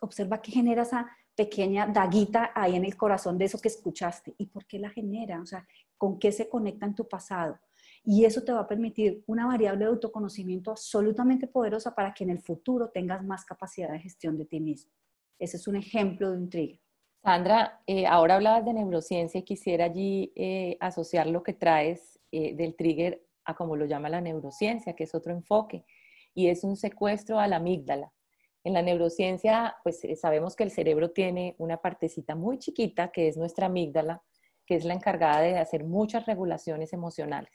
Observa qué genera esa pequeña daguita ahí en el corazón de eso que escuchaste y por qué la genera, o sea, con qué se conecta en tu pasado. Y eso te va a permitir una variable de autoconocimiento absolutamente poderosa para que en el futuro tengas más capacidad de gestión de ti mismo. Ese es un ejemplo de un trigger. Sandra, eh, ahora hablabas de neurociencia y quisiera allí eh, asociar lo que traes eh, del trigger a como lo llama la neurociencia, que es otro enfoque, y es un secuestro a la amígdala. En la neurociencia, pues eh, sabemos que el cerebro tiene una partecita muy chiquita, que es nuestra amígdala, que es la encargada de hacer muchas regulaciones emocionales.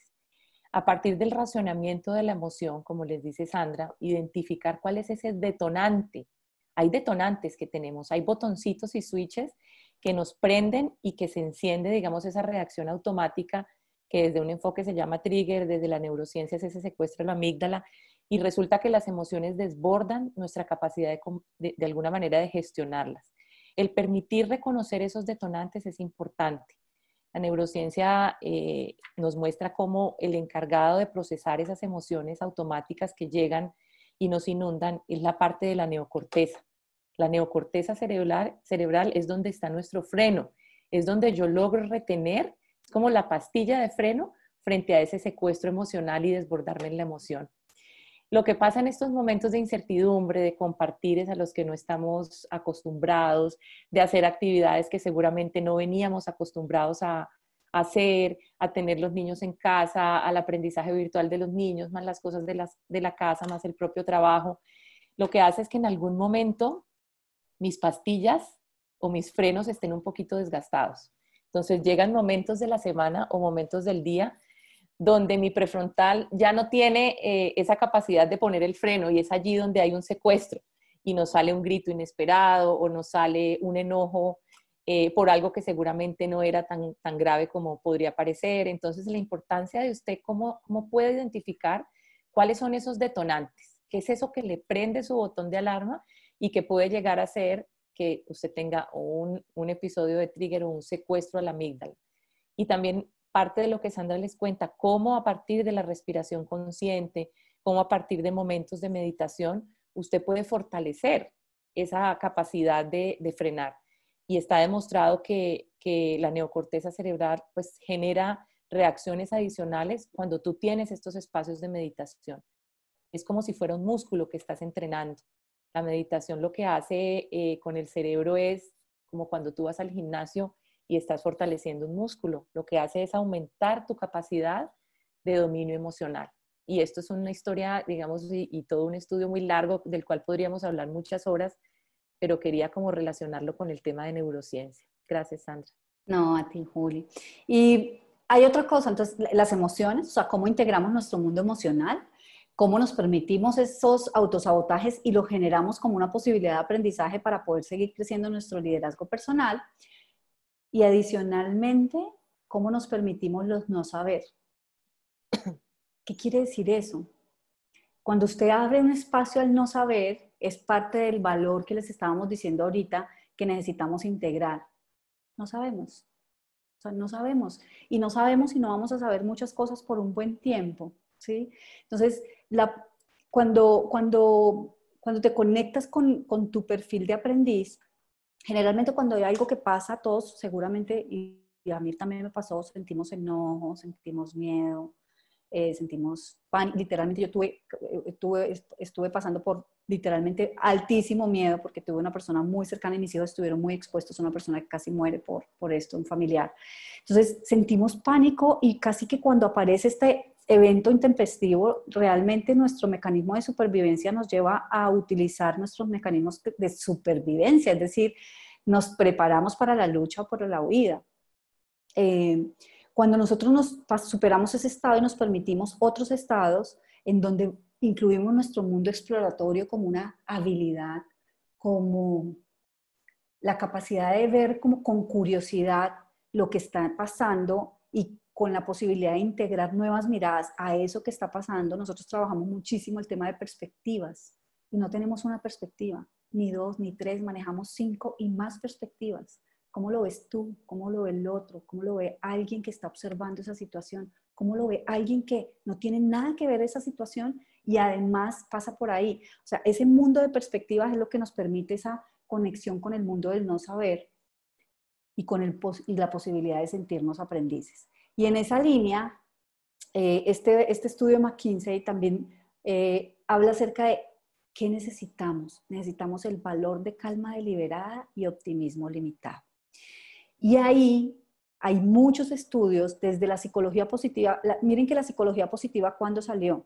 A partir del racionamiento de la emoción, como les dice Sandra, identificar cuál es ese detonante. Hay detonantes que tenemos, hay botoncitos y switches que nos prenden y que se enciende, digamos, esa reacción automática que desde un enfoque se llama trigger, desde la neurociencia se secuestra la amígdala, y resulta que las emociones desbordan nuestra capacidad de, alguna manera de gestionarlas. El permitir reconocer esos detonantes es importante. La neurociencia eh, nos muestra cómo el encargado de procesar esas emociones automáticas que llegan y nos inundan es la parte de la neocorteza. La neocorteza cerebral es donde está nuestro freno, es donde yo logro retener como la pastilla de freno frente a ese secuestro emocional y desbordarme en la emoción. Lo que pasa en estos momentos de incertidumbre, de compartir es a los que no estamos acostumbrados, de hacer actividades que seguramente no veníamos acostumbrados a, hacer, a tener los niños en casa, al aprendizaje virtual de los niños, más las cosas de, de la casa, más el propio trabajo, lo que hace es que en algún momento mis pastillas o mis frenos estén un poquito desgastados. Entonces llegan momentos de la semana o momentos del día donde mi prefrontal ya no tiene eh, esa capacidad de poner el freno y es allí donde hay un secuestro y nos sale un grito inesperado o nos sale un enojo eh, por algo que seguramente no era tan, tan grave como podría parecer. Entonces, la importancia de usted, cómo, cómo puede identificar cuáles son esos detonantes, qué es eso que le prende su botón de alarma y que puede llegar a ser que usted tenga un, episodio de trigger o un secuestro a la amígdala. Y también parte de lo que Sandra les cuenta, cómo a partir de la respiración consciente, cómo a partir de momentos de meditación, usted puede fortalecer esa capacidad de, frenar. Y está demostrado que, que la neocorteza cerebral pues genera reacciones adicionales cuando tú tienes estos espacios de meditación. Es como si fuera un músculo que estás entrenando. La meditación lo que hace eh, con el cerebro es como cuando tú vas al gimnasio y estás fortaleciendo un músculo, lo que hace es aumentar tu capacidad de dominio emocional. Y esto es una historia, digamos, y, y todo un estudio muy largo del cual podríamos hablar muchas horas, pero quería como relacionarlo con el tema de neurociencia. Gracias, Sandra. No, a ti, Juli. Y hay otra cosa, entonces, las emociones, o sea, cómo integramos nuestro mundo emocional cómo nos permitimos esos autosabotajes y lo generamos como una posibilidad de aprendizaje para poder seguir creciendo nuestro liderazgo personal. Y adicionalmente, cómo nos permitimos los no saber. ¿Qué quiere decir eso? Cuando usted abre un espacio al no saber, es parte del valor que les estábamos diciendo ahorita que necesitamos integrar. No sabemos. O sea, no sabemos. Y no sabemos y no vamos a saber muchas cosas por un buen tiempo. ¿sí? Entonces, la, cuando, cuando, cuando te conectas con, con, tu perfil de aprendiz, generalmente cuando hay algo que pasa, todos seguramente, y, a mí también me pasó, sentimos enojo, sentimos miedo, eh, sentimos pánico. Literalmente yo tuve, eh, estuve pasando por literalmente altísimo miedo porque tuve una persona muy cercana y mis hijos estuvieron muy expuestos a una persona que casi muere por, por esto, un familiar. Entonces sentimos pánico y casi que cuando aparece este evento intempestivo, realmente nuestro mecanismo de supervivencia nos lleva a utilizar nuestros mecanismos de supervivencia, es decir, nos preparamos para la lucha o para la huida. Eh, cuando nosotros nos superamos ese estado y nos permitimos otros estados en donde incluimos nuestro mundo exploratorio como una habilidad, como la capacidad de ver como con curiosidad lo que está pasando y con la posibilidad de integrar nuevas miradas a eso que está pasando, nosotros trabajamos muchísimo el tema de perspectivas y no tenemos una perspectiva, ni dos, ni tres, manejamos cinco y más perspectivas. ¿Cómo lo ves tú? ¿Cómo lo ve el otro? ¿Cómo lo ve alguien que está observando esa situación? ¿Cómo lo ve alguien que no tiene nada que ver esa situación y además pasa por ahí? O sea, ese mundo de perspectivas es lo que nos permite esa conexión con el mundo del no saber y con el y la posibilidad de sentirnos aprendices. Y en esa línea, eh, este, este estudio McKinsey también eh, habla acerca de qué necesitamos. Necesitamos el valor de calma deliberada y optimismo limitado. Y ahí hay muchos estudios desde la psicología positiva. miren que la psicología positiva, cuando salió?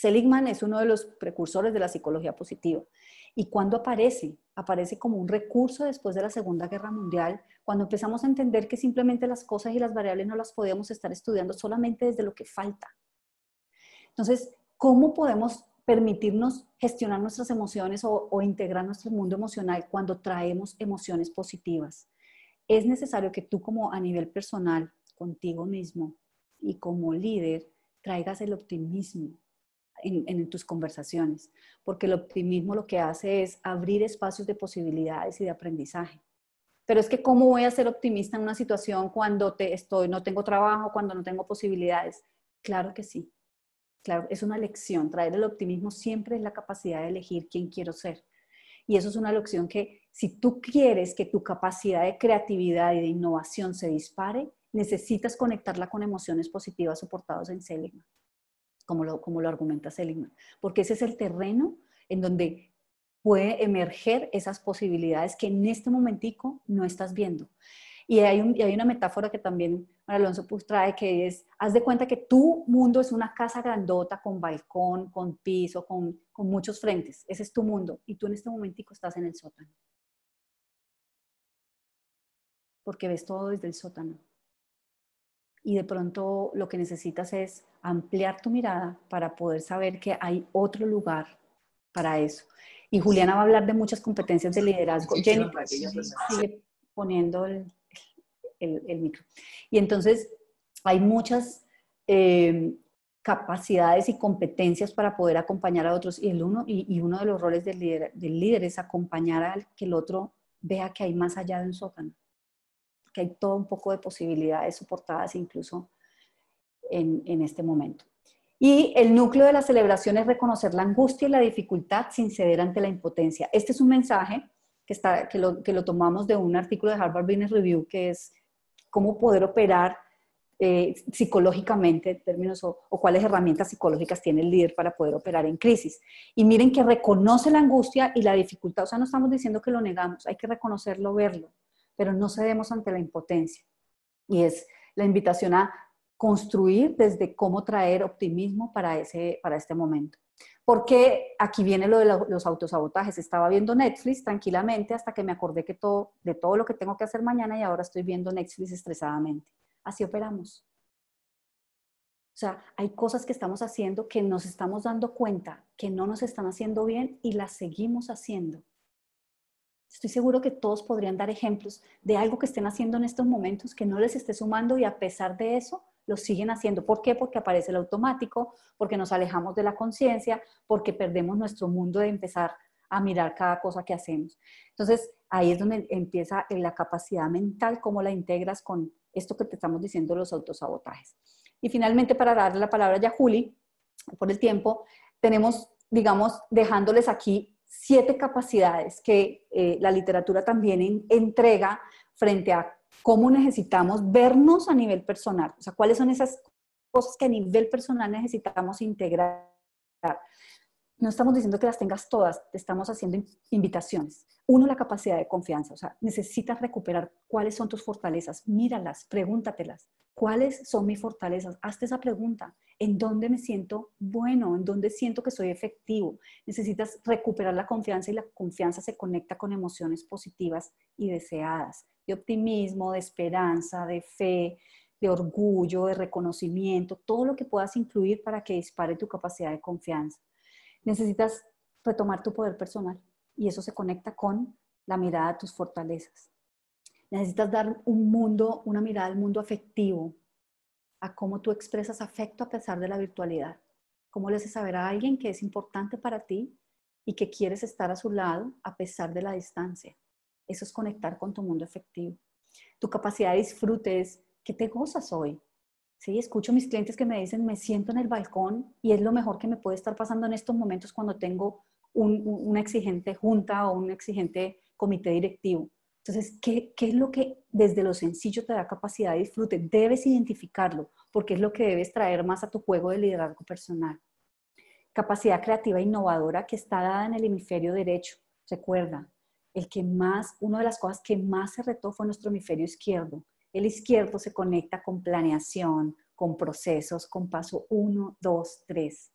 Seligman es uno de los precursores de la psicología positiva. ¿Y cuando aparece? Aparece como un recurso después de la Segunda Guerra Mundial, cuando empezamos a entender que simplemente las cosas y las variables no las podemos estar estudiando solamente desde lo que falta. Entonces, ¿cómo podemos permitirnos gestionar nuestras emociones o, o integrar nuestro mundo emocional cuando traemos emociones positivas? Es necesario que tú como a nivel personal, contigo mismo y como líder, traigas el optimismo, en, tus conversaciones, porque el optimismo lo que hace es abrir espacios de posibilidades y de aprendizaje. Pero es que cómo voy a ser optimista en una situación cuando estoy, no tengo trabajo, cuando no tengo posibilidades. Claro que sí. Claro, es una lección. Traer el optimismo siempre es la capacidad de elegir quién quiero ser. Y eso es una lección que si tú quieres que tu capacidad de creatividad y de innovación se dispare, necesitas conectarla con emociones positivas soportadas en Seligman como lo, como lo argumenta Seligman, porque ese es el terreno en donde puede emerger esas posibilidades que en este momentico no estás viendo. Y hay, y hay una metáfora que también Alonso Puz pues, trae, que es, haz de cuenta que tu mundo es una casa grandota con balcón, con piso, con, con muchos frentes. Ese es tu mundo. Y tú en este momentico estás en el sótano. Porque ves todo desde el sótano y de pronto lo que necesitas es ampliar tu mirada para poder saber que hay otro lugar para eso. Y Juliana va a hablar de muchas competencias de liderazgo. sigue poniendo el, micro. Y entonces hay muchas eh, capacidades y competencias para poder acompañar a otros. Y, el uno, y, uno de los roles del líder, del líder es acompañar al que el otro vea que hay más allá de un sótano que hay todo un poco de posibilidades soportadas incluso en, este momento. Y el núcleo de la celebración es reconocer la angustia y la dificultad sin ceder ante la impotencia. Este es un mensaje que, está, que, lo, tomamos de un artículo de Harvard Business Review que es cómo poder operar eh, psicológicamente, en términos o, cuáles herramientas psicológicas tiene el líder para poder operar en crisis. Y miren que reconoce la angustia y la dificultad, o sea, no estamos diciendo que lo negamos, hay que reconocerlo, verlo pero no cedemos ante la impotencia. Y es la invitación a construir desde cómo traer optimismo para, ese, para este momento. Porque aquí viene lo de los autosabotajes. Estaba viendo Netflix tranquilamente hasta que me acordé que todo, de todo lo que tengo que hacer mañana y ahora estoy viendo Netflix estresadamente. Así operamos. O sea, hay cosas que estamos haciendo que nos estamos dando cuenta que no nos están haciendo bien y las seguimos haciendo. Estoy seguro que todos podrían dar ejemplos de algo que estén haciendo en estos momentos que no les esté sumando y a pesar de eso lo siguen haciendo. ¿Por qué? Porque aparece el automático, porque nos alejamos de la conciencia, porque perdemos nuestro mundo de empezar a mirar cada cosa que hacemos. Entonces, ahí es donde empieza la capacidad mental, cómo la integras con esto que te estamos diciendo, los autosabotajes. Y finalmente, para darle la palabra ya a Juli, por el tiempo, tenemos, digamos, dejándoles aquí siete capacidades que eh, la literatura también entrega frente a cómo necesitamos vernos a nivel personal, o sea, cuáles son esas cosas que a nivel personal necesitamos integrar. No estamos diciendo que las tengas todas, te estamos haciendo invitaciones. Uno, la capacidad de confianza, o sea, necesitas recuperar cuáles son tus fortalezas, míralas, pregúntatelas, ¿Cuáles son mis fortalezas? Hazte esa pregunta. ¿En dónde me siento bueno? ¿En dónde siento que soy efectivo? Necesitas recuperar la confianza y la confianza se conecta con emociones positivas y deseadas, de optimismo, de esperanza, de fe, de orgullo, de reconocimiento, todo lo que puedas incluir para que dispare tu capacidad de confianza. Necesitas retomar tu poder personal y eso se conecta con la mirada a tus fortalezas necesitas dar un mundo, una mirada al mundo afectivo, a cómo tú expresas afecto a pesar de la virtualidad, cómo le haces saber a alguien que es importante para ti y que quieres estar a su lado a pesar de la distancia. Eso es conectar con tu mundo afectivo. Tu capacidad de disfrute es qué te gozas hoy. Sí, escucho a mis clientes que me dicen, me siento en el balcón y es lo mejor que me puede estar pasando en estos momentos cuando tengo una exigente junta o un exigente comité directivo. Entonces, ¿qué, es lo que desde lo sencillo te da capacidad de disfrute? Debes identificarlo porque es lo que debes traer más a tu juego de liderazgo personal. Capacidad creativa e innovadora que está dada en el hemisferio derecho. Recuerda, el que más, una de las cosas que más se retó fue nuestro hemisferio izquierdo. El izquierdo se conecta con planeación, con procesos, con paso 1, 2, 3.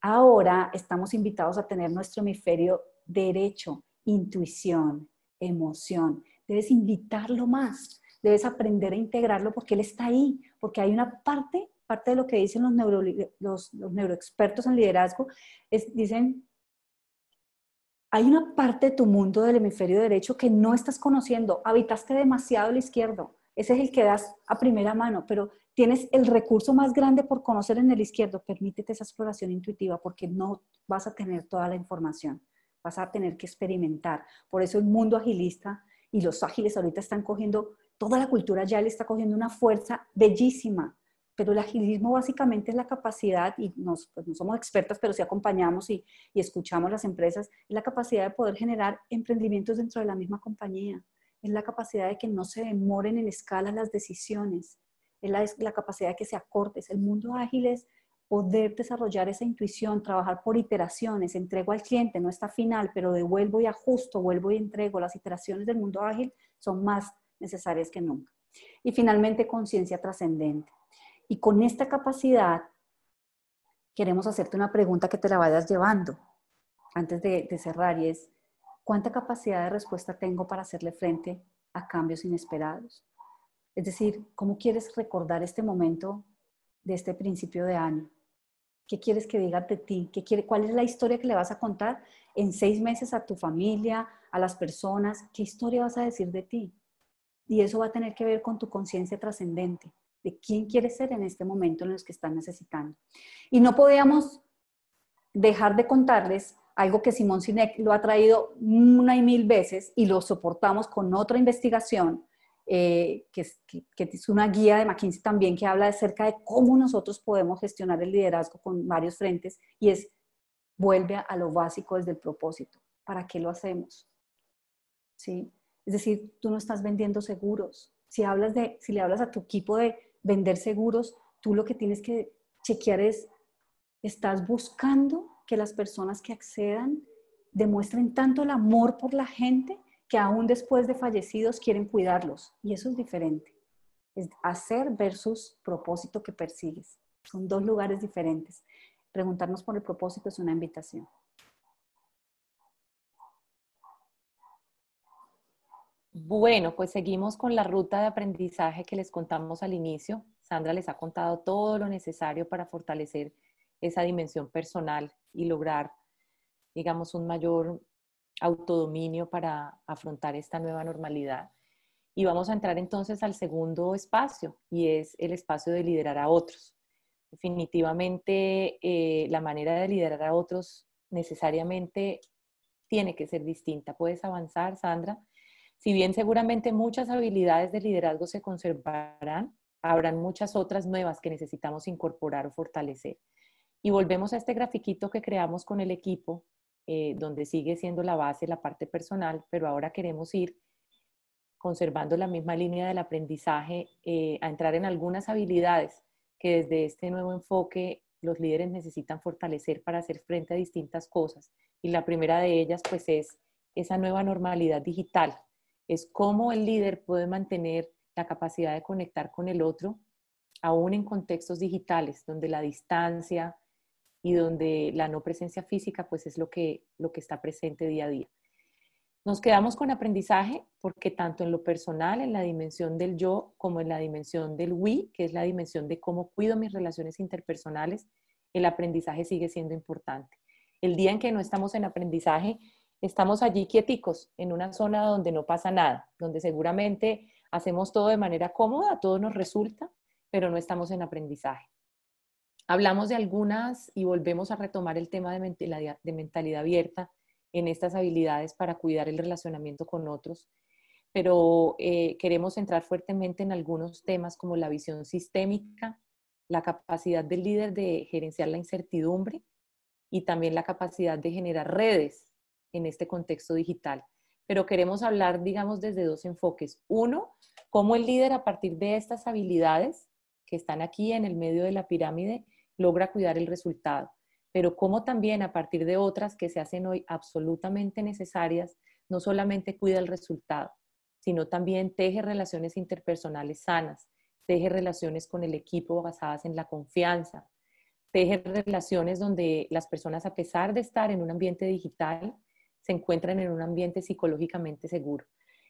Ahora estamos invitados a tener nuestro hemisferio derecho, intuición, emoción debes invitarlo más, debes aprender a integrarlo porque él está ahí, porque hay una parte, parte de lo que dicen los, neuroexpertos en liderazgo, es, dicen, hay una parte de tu mundo del hemisferio derecho que no estás conociendo, habitaste demasiado el izquierdo, ese es el que das a primera mano, pero tienes el recurso más grande por conocer en el izquierdo, permítete esa exploración intuitiva porque no vas a tener toda la información, vas a tener que experimentar. Por eso el mundo agilista y los ágiles ahorita están cogiendo, toda la cultura ya le está cogiendo una fuerza bellísima, pero el agilismo básicamente es la capacidad, y nos, pues, no somos expertas, pero si acompañamos y, y escuchamos las empresas, es la capacidad de poder generar emprendimientos dentro de la misma compañía, es la capacidad de que no se demoren en escala las decisiones, es la, es la capacidad de que se es El mundo ágiles es poder desarrollar esa intuición, trabajar por iteraciones, entrego al cliente, no está final, pero devuelvo y ajusto, vuelvo y entrego, las iteraciones del mundo ágil son más necesarias que nunca. Y finalmente, conciencia trascendente. Y con esta capacidad, queremos hacerte una pregunta que te la vayas llevando antes de, de cerrar y es, ¿cuánta capacidad de respuesta tengo para hacerle frente a cambios inesperados? Es decir, ¿cómo quieres recordar este momento de este principio de año? ¿Qué quieres que diga de ti? ¿Qué quiere, ¿Cuál es la historia que le vas a contar en seis meses a tu familia, a las personas? ¿Qué historia vas a decir de ti? Y eso va a tener que ver con tu conciencia trascendente, de quién quieres ser en este momento en los que estás necesitando. Y no podíamos dejar de contarles algo que Simón Sinek lo ha traído una y mil veces y lo soportamos con otra investigación, eh, que, es una guía de McKinsey también que habla acerca de cómo nosotros podemos gestionar el liderazgo con varios frentes y es vuelve a lo básico desde el propósito. ¿Para qué lo hacemos? ¿Sí? Es decir, tú no estás vendiendo seguros. Si, hablas de, si le hablas a tu equipo de vender seguros, tú lo que tienes que chequear es, ¿estás buscando que las personas que accedan demuestren tanto el amor por la gente que aún después de fallecidos quieren cuidarlos. Y eso es diferente. Es hacer versus propósito que persigues. Son dos lugares diferentes. Preguntarnos por el propósito es una invitación. Bueno, pues seguimos con la ruta de aprendizaje que les contamos al inicio. Sandra les ha contado todo lo necesario para fortalecer esa dimensión personal y lograr, digamos, un mayor autodominio para afrontar esta nueva normalidad. Y vamos a entrar entonces al segundo espacio y es el espacio de liderar a otros. Definitivamente eh, la manera de liderar a otros necesariamente tiene que ser distinta. Puedes avanzar, Sandra. Si bien seguramente muchas habilidades de liderazgo se conservarán, habrán muchas otras nuevas que necesitamos incorporar o fortalecer. Y volvemos a este grafiquito que creamos con el equipo eh, donde sigue siendo la base la parte personal, pero ahora queremos ir conservando la misma línea del aprendizaje, eh, a entrar en algunas habilidades que desde este nuevo enfoque los líderes necesitan fortalecer para hacer frente a distintas cosas. Y la primera de ellas, pues, es esa nueva normalidad digital. Es cómo el líder puede mantener la capacidad de conectar con el otro, aún en contextos digitales, donde la distancia, y donde la no presencia física pues es lo que, lo que está presente día a día. Nos quedamos con aprendizaje porque tanto en lo personal, en la dimensión del yo, como en la dimensión del we, que es la dimensión de cómo cuido mis relaciones interpersonales, el aprendizaje sigue siendo importante. El día en que no estamos en aprendizaje, estamos allí quieticos, en una zona donde no pasa nada, donde seguramente hacemos todo de manera cómoda, todo nos resulta, pero no estamos en aprendizaje. Hablamos de algunas y volvemos a retomar el tema de mentalidad, abierta en estas habilidades para cuidar el relacionamiento con otros, pero eh, queremos entrar fuertemente en algunos temas como la visión sistémica, la capacidad del líder de gerenciar la incertidumbre y también la capacidad de generar redes en este contexto digital. Pero queremos hablar, digamos, desde dos enfoques. Uno, cómo el líder a partir de estas habilidades que están aquí en el medio de la pirámide logra cuidar el resultado, pero cómo también a partir de otras que se hacen hoy absolutamente necesarias, no solamente cuida el resultado, sino también teje relaciones interpersonales sanas, teje relaciones con el equipo basadas en la confianza, teje relaciones donde las personas, a pesar de estar en un ambiente digital, se encuentran en un ambiente psicológicamente seguro.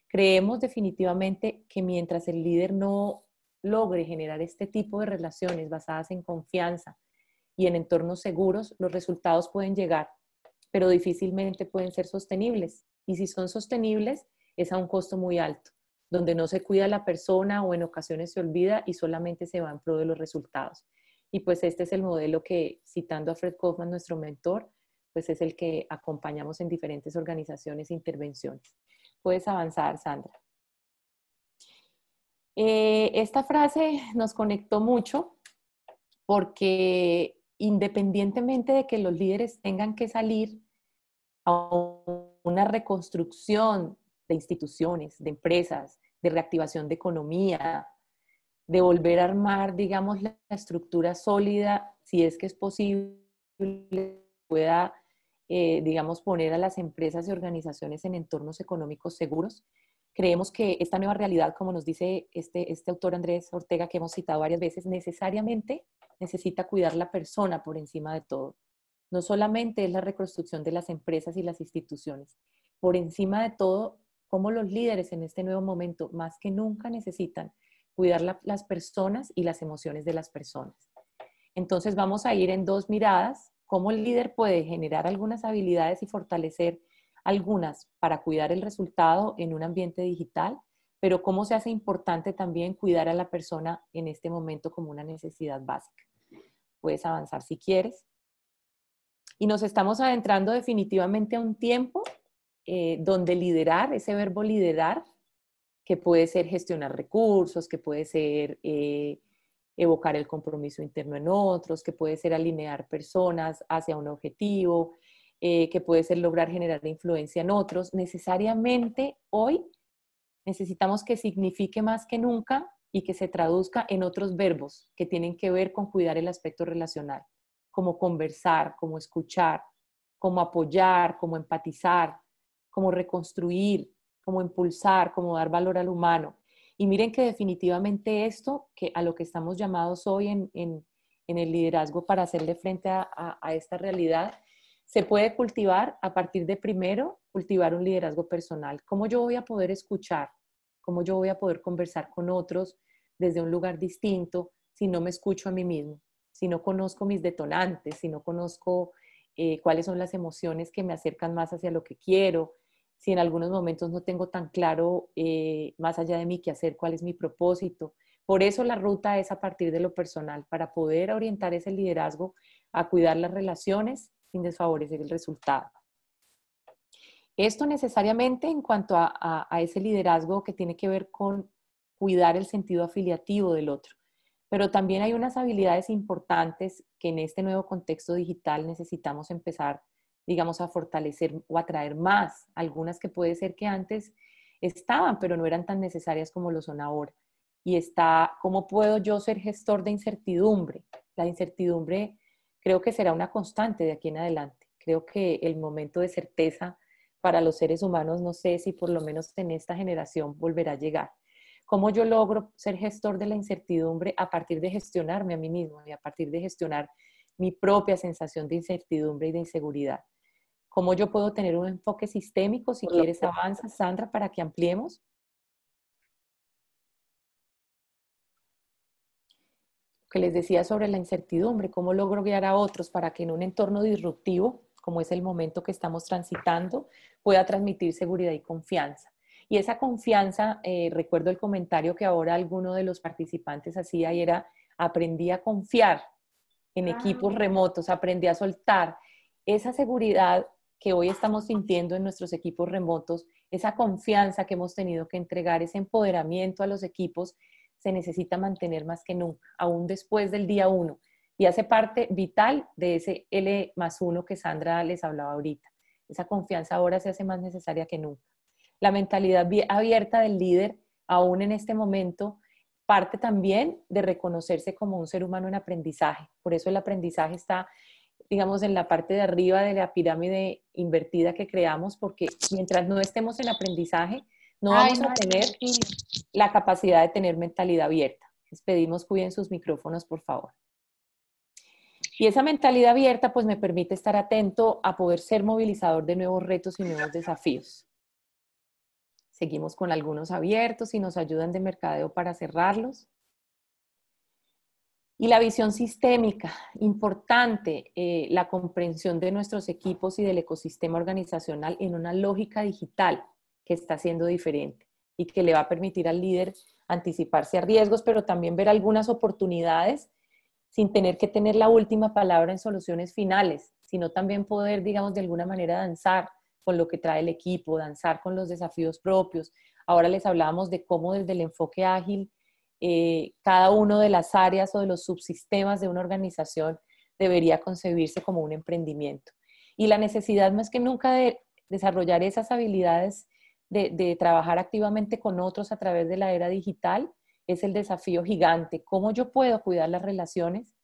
Creemos definitivamente que mientras el líder no logre generar este tipo de relaciones basadas en confianza, y en entornos seguros, los resultados pueden llegar, pero difícilmente pueden ser sostenibles. Y si son sostenibles, es a un costo muy alto, donde no se cuida la persona o en ocasiones se olvida y solamente se va en pro de los resultados. Y pues este es el modelo que, citando a Fred Kaufman, nuestro mentor, pues es el que acompañamos en diferentes organizaciones e intervenciones. Puedes avanzar, Sandra. Eh, esta frase nos conectó mucho porque independientemente de que los líderes tengan que salir a una reconstrucción de instituciones, de empresas, de reactivación de economía, de volver a armar, digamos, la estructura sólida, si es que es posible, pueda, eh, digamos, poner a las empresas y organizaciones en entornos económicos seguros creemos que esta nueva realidad, como nos dice este, este, autor Andrés Ortega, que hemos citado varias veces, necesariamente necesita cuidar la persona por encima de todo. No solamente es la reconstrucción de las empresas y las instituciones, por encima de todo, como los líderes en este nuevo momento más que nunca necesitan cuidar las personas y las emociones de las personas. Entonces vamos a ir en dos miradas, cómo el líder puede generar algunas habilidades y fortalecer algunas para cuidar el resultado en un ambiente digital, pero cómo se hace importante también cuidar a la persona en este momento como una necesidad básica. Puedes avanzar si quieres. Y nos estamos adentrando definitivamente a un tiempo eh, donde liderar, ese verbo liderar, que puede ser gestionar recursos, que puede ser eh, evocar el compromiso interno en otros, que puede ser alinear personas hacia un objetivo, eh, que puede ser lograr generar influencia en otros. Necesariamente hoy necesitamos que signifique más que nunca y que se traduzca en otros verbos que tienen que ver con cuidar el aspecto relacional, como conversar, como escuchar, como apoyar, como empatizar, como reconstruir, como impulsar, como dar valor al humano. Y miren que definitivamente esto, que a lo que estamos llamados hoy en, el liderazgo para hacerle frente a esta realidad, se puede cultivar a partir de primero cultivar un liderazgo personal. ¿Cómo yo voy a poder escuchar? ¿Cómo yo voy a poder conversar con otros desde un lugar distinto si no me escucho a mí mismo? Si no conozco mis detonantes, si no conozco eh, cuáles son las emociones que me acercan más hacia lo que quiero, si en algunos momentos no tengo tan claro eh, más allá de mí qué hacer, cuál es mi propósito. Por eso la ruta es a partir de lo personal, para poder orientar ese liderazgo a cuidar las relaciones sin desfavorecer el resultado. Esto necesariamente en cuanto a, ese liderazgo que tiene que ver con cuidar el sentido afiliativo del otro. Pero también hay unas habilidades importantes que en este nuevo contexto digital necesitamos empezar, digamos, a fortalecer o atraer más, algunas que puede ser que antes estaban, pero no eran tan necesarias como lo son ahora. Y está, ¿cómo puedo yo ser gestor de incertidumbre? La incertidumbre creo que será una constante de aquí en adelante. Creo que el momento de certeza para los seres humanos, no sé si por lo menos en esta generación volverá a llegar. ¿Cómo yo logro ser gestor de la incertidumbre a partir de gestionarme a mí mismo y a partir de gestionar mi propia sensación de incertidumbre y de inseguridad? ¿Cómo yo puedo tener un enfoque sistémico? Si quieres, avanza, Sandra, para que ampliemos. que les decía sobre la incertidumbre, cómo logro guiar a otros para que en un entorno disruptivo, como es el momento que estamos transitando, pueda transmitir seguridad y confianza. Y esa confianza, eh, recuerdo el comentario que ahora alguno de los participantes hacía y era, aprendí a confiar en ah, equipos remotos, aprendí a soltar. Esa seguridad que hoy estamos sintiendo en nuestros equipos remotos, esa confianza que hemos tenido que entregar, ese empoderamiento a los equipos, se necesita mantener más que nunca, aún después del día uno. Y hace parte vital de ese L más uno que Sandra les hablaba ahorita. Esa confianza ahora se hace más necesaria que nunca. La mentalidad abierta del líder, aún en este momento, parte también de reconocerse como un ser humano en aprendizaje. Por eso el aprendizaje está, digamos, en la parte de arriba de la pirámide invertida que creamos, porque mientras no estemos en aprendizaje, no vamos a tener la capacidad de tener mentalidad abierta. Les pedimos cuiden sus micrófonos, por favor. Y esa mentalidad abierta pues me permite estar atento a poder ser movilizador de nuevos retos y nuevos desafíos. Seguimos con algunos abiertos y nos ayudan de mercadeo para cerrarlos. Y la visión sistémica, importante, eh, la comprensión de nuestros equipos y del ecosistema organizacional en una lógica digital que está siendo diferente y que le va a permitir al líder anticiparse a riesgos, pero también ver algunas oportunidades sin tener que tener la última palabra en soluciones finales, sino también poder, digamos, de alguna manera danzar con lo que trae el equipo, danzar con los desafíos propios. Ahora les hablábamos de cómo desde el enfoque ágil, eh, cada uno de las áreas o de los subsistemas de una organización debería concebirse como un emprendimiento. Y la necesidad más que nunca de desarrollar esas habilidades de, trabajar activamente con otros a través de la era digital es el desafío gigante. ¿Cómo yo puedo cuidar las relaciones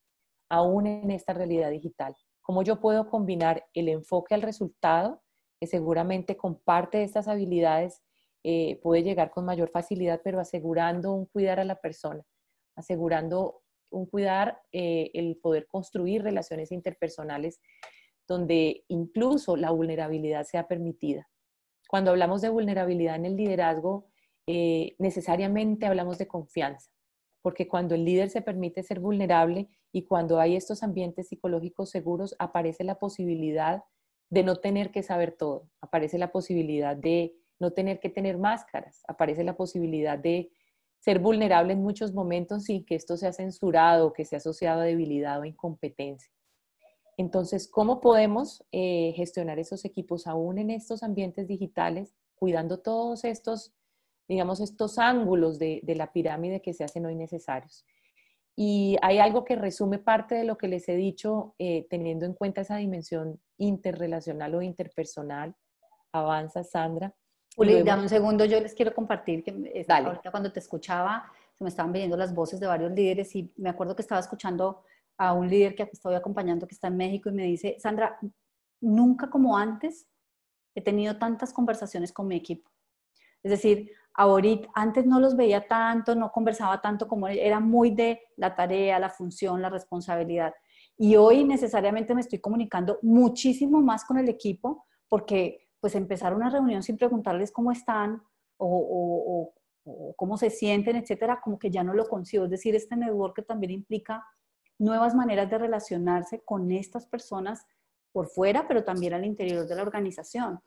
aún en esta realidad digital? ¿Cómo yo puedo combinar el enfoque al resultado, que seguramente con parte de estas habilidades eh, puede llegar con mayor facilidad, pero asegurando un cuidar a la persona, asegurando un cuidar eh, el poder construir relaciones interpersonales donde incluso la vulnerabilidad sea permitida? Cuando hablamos de vulnerabilidad en el liderazgo, eh, necesariamente hablamos de confianza, porque cuando el líder se permite ser vulnerable y cuando hay estos ambientes psicológicos seguros, aparece la posibilidad de no tener que saber todo, aparece la posibilidad de no tener que tener máscaras, aparece la posibilidad de ser vulnerable en muchos momentos sin que esto sea censurado, que sea asociado a debilidad o incompetencia. Entonces, ¿cómo podemos eh, gestionar esos equipos aún en estos ambientes digitales, cuidando todos estos, digamos, estos ángulos de, la pirámide que se hacen hoy necesarios? Y hay algo que resume parte de lo que les he dicho, eh, teniendo en cuenta esa dimensión interrelacional o interpersonal. Avanza, Sandra. dame un segundo, yo les quiero compartir que ahorita cuando te escuchaba se me estaban viendo las voces de varios líderes y me acuerdo que estaba escuchando a un líder que estoy acompañando que está en México y me dice, Sandra, nunca como antes he tenido tantas conversaciones con mi equipo. Es decir, ahorita, antes no los veía tanto, no conversaba tanto como era muy de la tarea, la función, la responsabilidad. Y hoy necesariamente me estoy comunicando muchísimo más con el equipo porque pues empezar una reunión sin preguntarles cómo están o, cómo se sienten, etcétera, como que ya no lo consigo. Es decir, este network también implica nuevas maneras de relacionarse con estas personas por fuera, pero también al interior de la organización,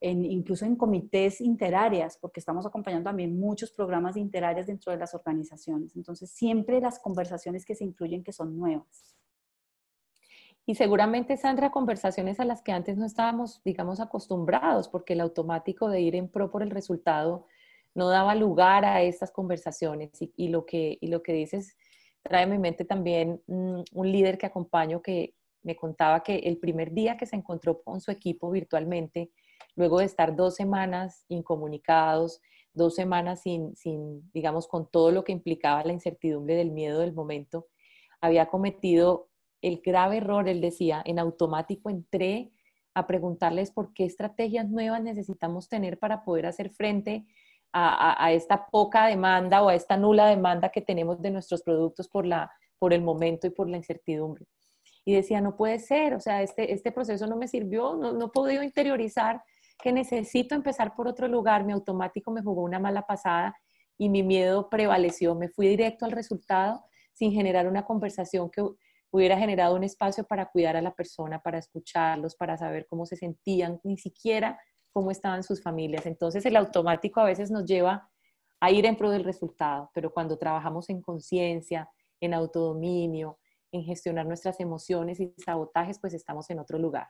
incluso en comités interarias, porque estamos acompañando también muchos programas interarias dentro de las organizaciones. Entonces, siempre las conversaciones que se incluyen que son nuevas. Y seguramente, Sandra, conversaciones a las que antes no estábamos, digamos, acostumbrados, porque el automático de ir en pro por el resultado no daba lugar a estas conversaciones. Y, y lo, que, y lo que dices trae a mi mente también mm, un líder que acompaño que me contaba que el primer día que se encontró con su equipo virtualmente, luego de estar dos semanas incomunicados, dos semanas sin, sin, digamos, con todo lo que implicaba la incertidumbre del miedo del momento, había cometido el grave error, él decía, en automático entré a preguntarles por qué estrategias nuevas necesitamos tener para poder hacer frente a, esta poca demanda o a esta nula demanda que tenemos de nuestros productos por, la, por el momento y por la incertidumbre. Y decía, no puede ser, o sea, este, este proceso no me sirvió, no, no he podido interiorizar que necesito empezar por otro lugar, mi automático me jugó una mala pasada y mi miedo prevaleció, me fui directo al resultado sin generar una conversación que hubiera generado un espacio para cuidar a la persona, para escucharlos, para saber cómo se sentían, ni siquiera cómo estaban sus familias. Entonces el automático a veces nos lleva a ir en pro del resultado, pero cuando trabajamos en conciencia, en autodominio, en gestionar nuestras emociones y sabotajes, pues estamos en otro lugar.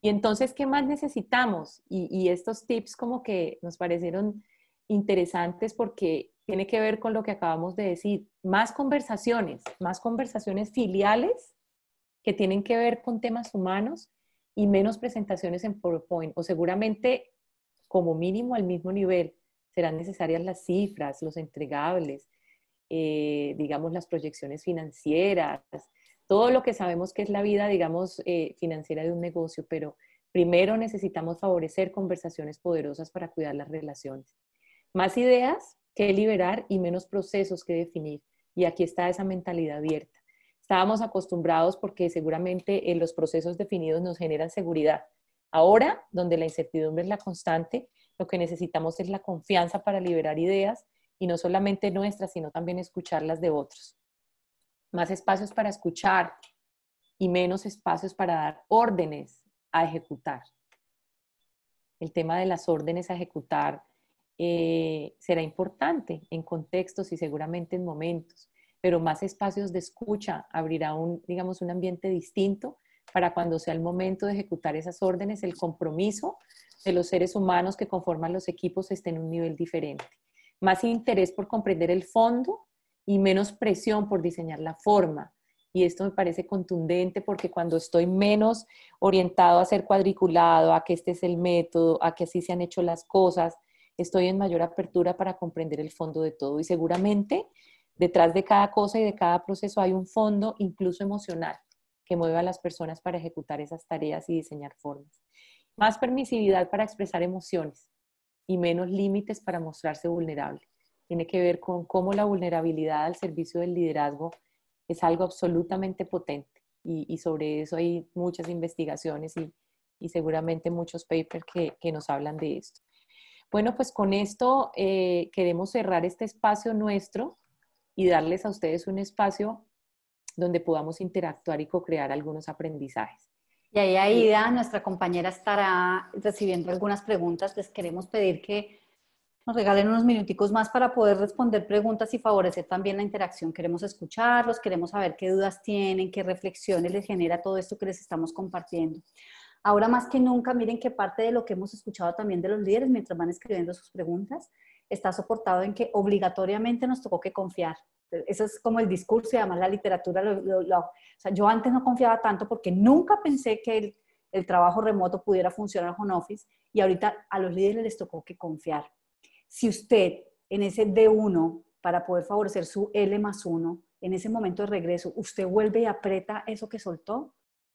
Y entonces, ¿qué más necesitamos? Y, y, estos tips como que nos parecieron interesantes porque tiene que ver con lo que acabamos de decir, más conversaciones, más conversaciones filiales que tienen que ver con temas humanos y menos presentaciones en PowerPoint o seguramente como mínimo al mismo nivel serán necesarias las cifras, los entregables, eh, digamos las proyecciones financieras, todo lo que sabemos que es la vida, digamos, eh, financiera de un negocio, pero primero necesitamos favorecer conversaciones poderosas para cuidar las relaciones. Más ideas que liberar y menos procesos que definir. Y aquí está esa mentalidad abierta estábamos acostumbrados porque seguramente en eh, los procesos definidos nos generan seguridad. Ahora, donde la incertidumbre es la constante, lo que necesitamos es la confianza para liberar ideas y no solamente nuestras, sino también escucharlas de otros. Más espacios para escuchar y menos espacios para dar órdenes a ejecutar. El tema de las órdenes a ejecutar eh, será importante en contextos y seguramente en momentos pero más espacios de escucha abrirá un, digamos, un ambiente distinto para cuando sea el momento de ejecutar esas órdenes, el compromiso de los seres humanos que conforman los equipos esté en un nivel diferente. Más interés por comprender el fondo y menos presión por diseñar la forma. Y esto me parece contundente porque cuando estoy menos orientado a ser cuadriculado, a que este es el método, a que así se han hecho las cosas, estoy en mayor apertura para comprender el fondo de todo. Y seguramente Detrás de cada cosa y de cada proceso hay un fondo, incluso emocional, que mueve a las personas para ejecutar esas tareas y diseñar formas. Más permisividad para expresar emociones y menos límites para mostrarse vulnerable. Tiene que ver con cómo la vulnerabilidad al servicio del liderazgo es algo absolutamente potente y, sobre eso hay muchas investigaciones y, y seguramente muchos papers que, que, nos hablan de esto. Bueno, pues con esto eh, queremos cerrar este espacio nuestro y darles a ustedes un espacio donde podamos interactuar y co-crear algunos aprendizajes. Y ahí Aida, nuestra compañera, estará recibiendo algunas preguntas. Les queremos pedir que nos regalen unos minuticos más para poder responder preguntas y favorecer también la interacción. Queremos escucharlos, queremos saber qué dudas tienen, qué reflexiones les genera todo esto que les estamos compartiendo. Ahora más que nunca, miren qué parte de lo que hemos escuchado también de los líderes mientras van escribiendo sus preguntas está soportado en que obligatoriamente nos tocó que confiar. eso es como el discurso y además la literatura. yo antes no confiaba tanto porque nunca pensé que el, trabajo remoto pudiera funcionar con office y ahorita a los líderes les tocó que confiar. Si usted en ese D1 para poder favorecer su L más 1, en ese momento de regreso, usted vuelve y aprieta eso que soltó,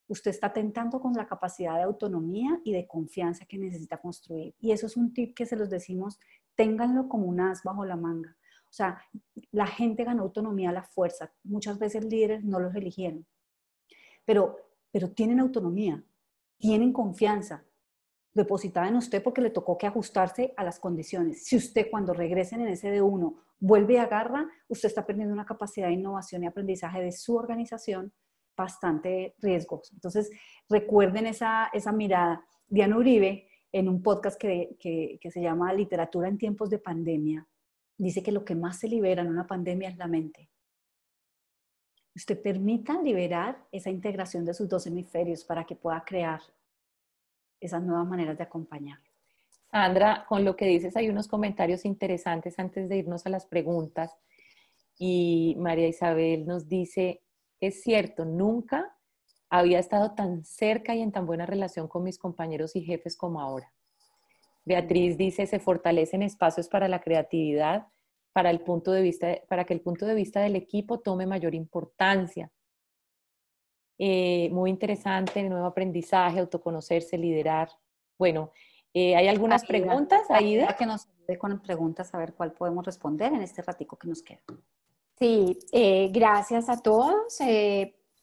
usted está tentando con la capacidad de autonomía y de confianza que necesita construir. Y eso es un tip que se los decimos ténganlo como un as bajo la manga. O sea, la gente ganó autonomía a la fuerza. Muchas veces líderes no los eligieron, pero, pero tienen autonomía, tienen confianza depositada en usted porque le tocó que ajustarse a las condiciones. Si usted cuando regresen en ese de uno vuelve y agarra, usted está perdiendo una capacidad de innovación y aprendizaje de su organización bastante riesgos. Entonces, recuerden esa, esa mirada. Diana Uribe en un podcast que, se llama Literatura en tiempos de pandemia, dice que lo que más se libera en una pandemia es la mente. Usted permita liberar esa integración de sus dos hemisferios para que pueda crear esas nuevas maneras de acompañar. Sandra, con lo que dices hay unos comentarios interesantes antes de irnos a las preguntas. Y María Isabel nos dice, es cierto, nunca había estado tan cerca y en tan buena relación con mis compañeros y jefes como ahora. Beatriz dice, se fortalecen espacios para la creatividad, para, el punto de vista, para que el punto de vista del equipo tome mayor importancia. Eh, muy interesante, nuevo aprendizaje, autoconocerse, liderar. Bueno, eh, ¿hay algunas preguntas preguntas, Aida? Que nos ayude con preguntas a ver cuál podemos responder en este ratico que nos queda. Sí, eh, gracias a todos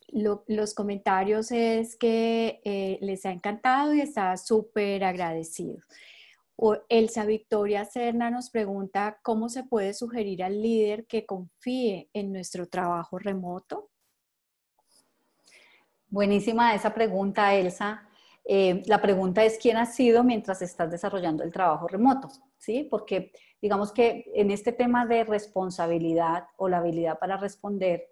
los comentarios es que eh, les ha encantado y está súper agradecido. Elsa Victoria Serna nos pregunta cómo se puede sugerir al líder que confíe en nuestro trabajo remoto. Buenísima esa pregunta, Elsa. Eh, la pregunta es quién ha sido mientras estás desarrollando el trabajo remoto, ¿sí? Porque digamos que en este tema de responsabilidad o la habilidad para responder,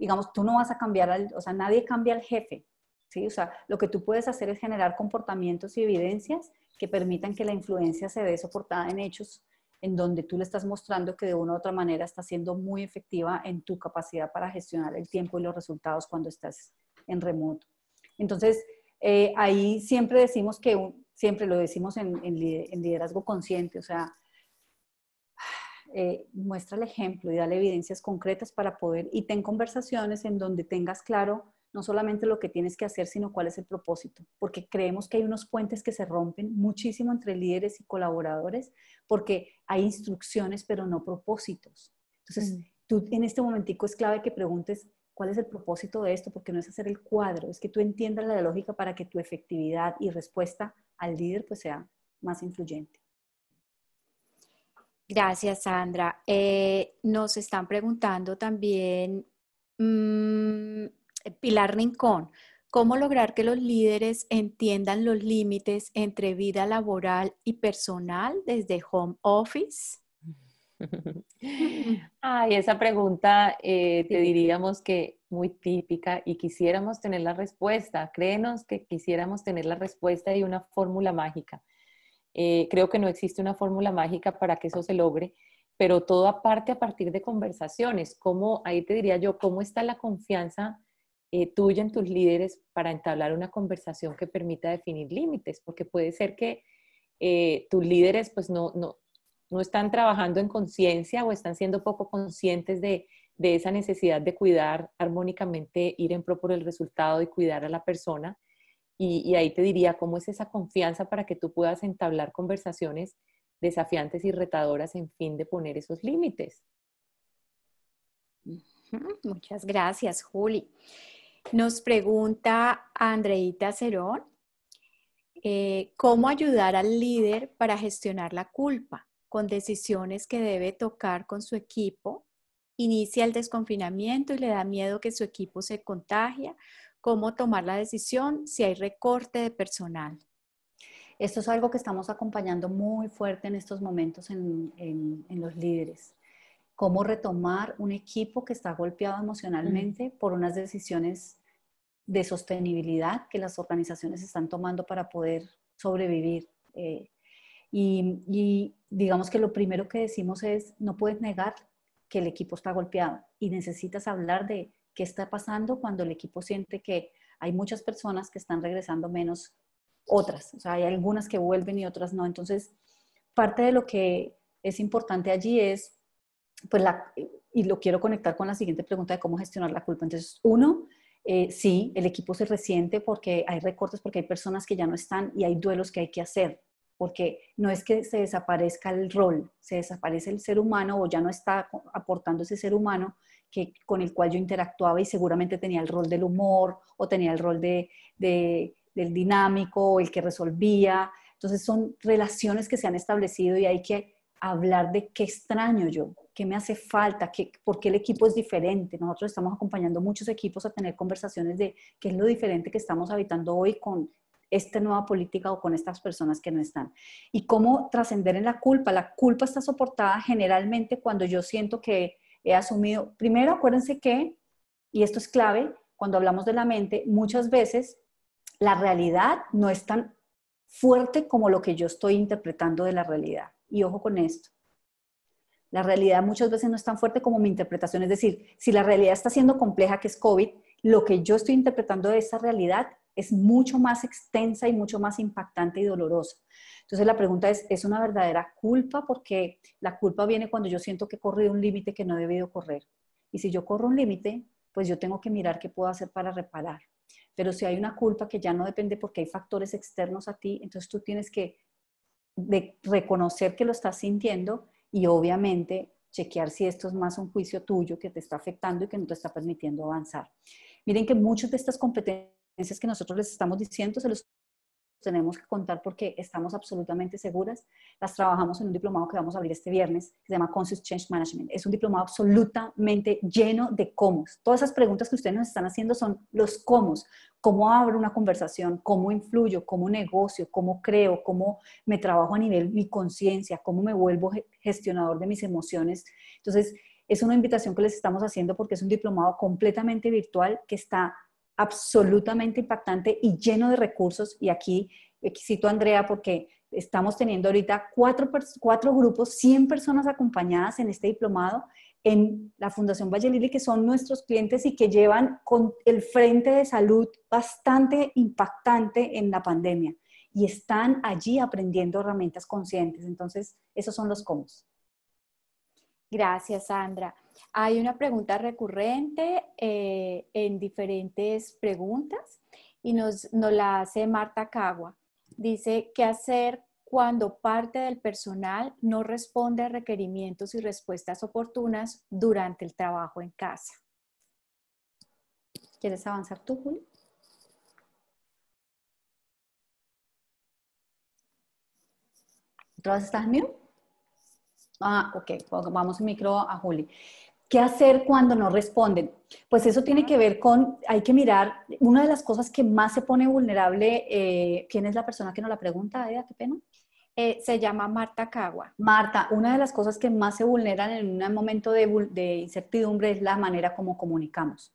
digamos, tú no vas a cambiar, al, o sea, nadie cambia al jefe, ¿sí? O sea, lo que tú puedes hacer es generar comportamientos y evidencias que permitan que la influencia se dé soportada en hechos en donde tú le estás mostrando que de una u otra manera está siendo muy efectiva en tu capacidad para gestionar el tiempo y los resultados cuando estás en remoto. Entonces, eh, ahí siempre decimos que, siempre lo decimos en, liderazgo consciente, o sea, eh, muestra el ejemplo y dale evidencias concretas para poder, y ten conversaciones en donde tengas claro no solamente lo que tienes que hacer, sino cuál es el propósito, porque creemos que hay unos puentes que se rompen muchísimo entre líderes y colaboradores, porque hay instrucciones, pero no propósitos. Entonces, mm. tú en este momentico es clave que preguntes cuál es el propósito de esto, porque no es hacer el cuadro, es que tú entiendas la lógica para que tu efectividad y respuesta al líder pues sea más influyente. Gracias, Sandra. Eh, nos están preguntando también mm, Pilar Rincón, ¿cómo lograr que los líderes entiendan los límites entre vida laboral y personal desde home office? Ay, esa pregunta eh, te diríamos que muy típica y quisiéramos tener la respuesta. Créenos que quisiéramos tener la respuesta y una fórmula mágica. Eh, creo que no existe una fórmula mágica para que eso se logre, pero todo aparte a partir de conversaciones. ¿Cómo, ahí te diría yo, cómo está la confianza eh, tuya en tus líderes para entablar una conversación que permita definir límites? Porque puede ser que eh, tus líderes pues no, no, están trabajando en conciencia o están siendo poco conscientes de, de esa necesidad de cuidar armónicamente, ir en pro por el resultado y cuidar a la persona y, ahí te diría cómo es esa confianza para que tú puedas entablar conversaciones desafiantes y retadoras en fin de poner esos límites. Muchas gracias, Juli. Nos pregunta Andreita Cerón, eh, ¿cómo ayudar al líder para gestionar la culpa con decisiones que debe tocar con su equipo? Inicia el desconfinamiento y le da miedo que su equipo se contagie? cómo tomar la decisión si hay recorte de personal. Esto es algo que estamos acompañando muy fuerte en estos momentos en, los líderes. Cómo retomar un equipo que está golpeado emocionalmente mm. por unas decisiones de sostenibilidad que las organizaciones están tomando para poder sobrevivir. Eh, y, digamos que lo primero que decimos es, no puedes negar que el equipo está golpeado y necesitas hablar de ¿Qué está pasando cuando el equipo siente que hay muchas personas que están regresando menos otras? O sea, hay algunas que vuelven y otras no. Entonces, parte de lo que es importante allí es, pues, la, y lo quiero conectar con la siguiente pregunta de cómo gestionar la culpa. Entonces, uno, eh, sí, el equipo se resiente porque hay recortes, porque hay personas que ya no están y hay duelos que hay que hacer, porque no es que se desaparezca el rol, se desaparece el ser humano o ya no está aportando ese ser humano, que, con el cual yo interactuaba y seguramente tenía el rol del humor o tenía el rol de, del dinámico o el que resolvía. Entonces son relaciones que se han establecido y hay que hablar de qué extraño yo, qué me hace falta, qué, por qué el equipo es diferente. Nosotros estamos acompañando muchos equipos a tener conversaciones de qué es lo diferente que estamos habitando hoy con esta nueva política o con estas personas que no están. Y cómo trascender en la culpa. La culpa está soportada generalmente cuando yo siento que he asumido, primero acuérdense que, y esto es clave, cuando hablamos de la mente, muchas veces la realidad no es tan fuerte como lo que yo estoy interpretando de la realidad. Y ojo con esto. La realidad muchas veces no es tan fuerte como mi interpretación. Es decir, si la realidad está siendo compleja, que es COVID, lo que yo estoy interpretando de esa realidad es mucho más extensa y mucho más impactante y dolorosa. Entonces la pregunta es, ¿es una verdadera culpa? Porque la culpa viene cuando yo siento que he corrido un límite que no he debido correr. Y si yo corro un límite, pues yo tengo que mirar qué puedo hacer para reparar. Pero si hay una culpa que ya no depende porque hay factores externos a ti, entonces tú tienes que de reconocer que lo estás sintiendo y obviamente chequear si esto es más un juicio tuyo que te está afectando y que no te está permitiendo avanzar. Miren que muchas de estas competencias que nosotros les estamos diciendo, se los tenemos que contar porque estamos absolutamente seguras. Las trabajamos en un diplomado que vamos a abrir este viernes, se llama Conscious Change Management. Es un diplomado absolutamente lleno de cómo. Todas esas preguntas que ustedes nos están haciendo son los cómo. ¿Cómo abro una conversación? ¿Cómo influyo? ¿Cómo negocio? ¿Cómo creo? ¿Cómo me trabajo a nivel mi conciencia? ¿Cómo me vuelvo gestionador de mis emociones? Entonces, es una invitación que les estamos haciendo porque es un diplomado completamente virtual que está absolutamente impactante y lleno de recursos. Y aquí eh, cito a Andrea porque estamos teniendo ahorita cuatro, grupos, 100 personas acompañadas en este diplomado en la Fundación Valle Lili, que son nuestros clientes y que llevan con el frente de salud bastante impactante en la pandemia y están allí aprendiendo herramientas conscientes. Entonces, esos son los cómo. Gracias, Sandra. Hay una pregunta recurrente eh, en diferentes preguntas y nos, la hace Marta Cagua. Dice, ¿qué hacer cuando parte del personal no responde a requerimientos y respuestas oportunas durante el trabajo en casa? ¿Quieres avanzar tú, Juli? ¿Todas estás Ah, ok, vamos micro a Juli. ¿Qué hacer cuando no responden? Pues eso tiene que ver con, hay que mirar, una de las cosas que más se pone vulnerable, eh, ¿quién es la persona que nos la pregunta, Aida? Qué pena. Eh, se llama Marta Cagua. Marta, una de las cosas que más se vulneran en un momento de, de incertidumbre es la manera como comunicamos.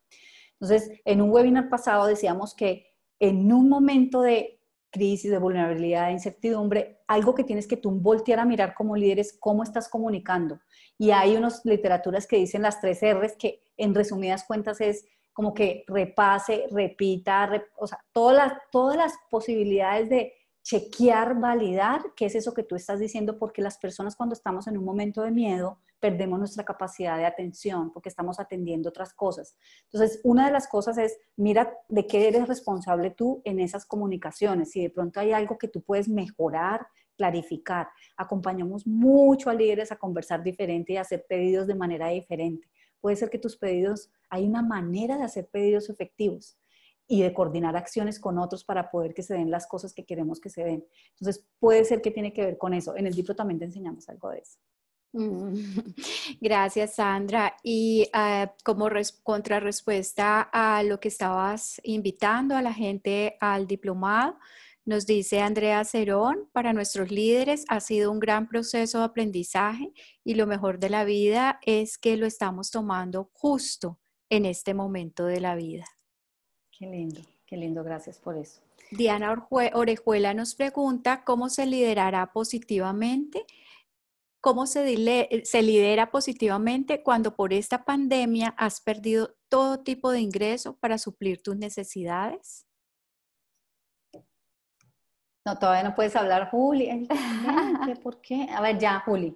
Entonces, en un webinar pasado decíamos que en un momento de crisis, de vulnerabilidad, de incertidumbre, algo que tienes que tú voltear a mirar como líderes cómo estás comunicando. Y hay unas literaturas que dicen las tres R's que en resumidas cuentas es como que repase, repita, o sea, todas las, todas las posibilidades de chequear, validar qué es eso que tú estás diciendo, porque las personas cuando estamos en un momento de miedo, perdemos nuestra capacidad de atención porque estamos atendiendo otras cosas. Entonces, una de las cosas es, mira de qué eres responsable tú en esas comunicaciones, si de pronto hay algo que tú puedes mejorar, clarificar. Acompañamos mucho a líderes a conversar diferente y hacer pedidos de manera diferente. Puede ser que tus pedidos, hay una manera de hacer pedidos efectivos y de coordinar acciones con otros para poder que se den las cosas que queremos que se den. Entonces, puede ser que tiene que ver con eso. En el libro también te enseñamos algo de eso. Mm, gracias, Sandra. Y ah, como contrarrespuesta a lo que estabas invitando a la gente al diplomado, nos dice Andrea Cerón, para nuestros líderes ha sido un gran proceso de aprendizaje y lo mejor de la vida es que lo estamos tomando justo en este momento de la vida. Qué lindo, qué lindo, gracias por eso. Diana Orejuela nos pregunta cómo se liderará positivamente ¿Cómo eh, se, lidera positivamente cuando por esta pandemia has perdido todo tipo de ingreso para suplir tus necesidades? No, todavía no puedes hablar, Juli. ¿Por qué? A ver, ya, Juli.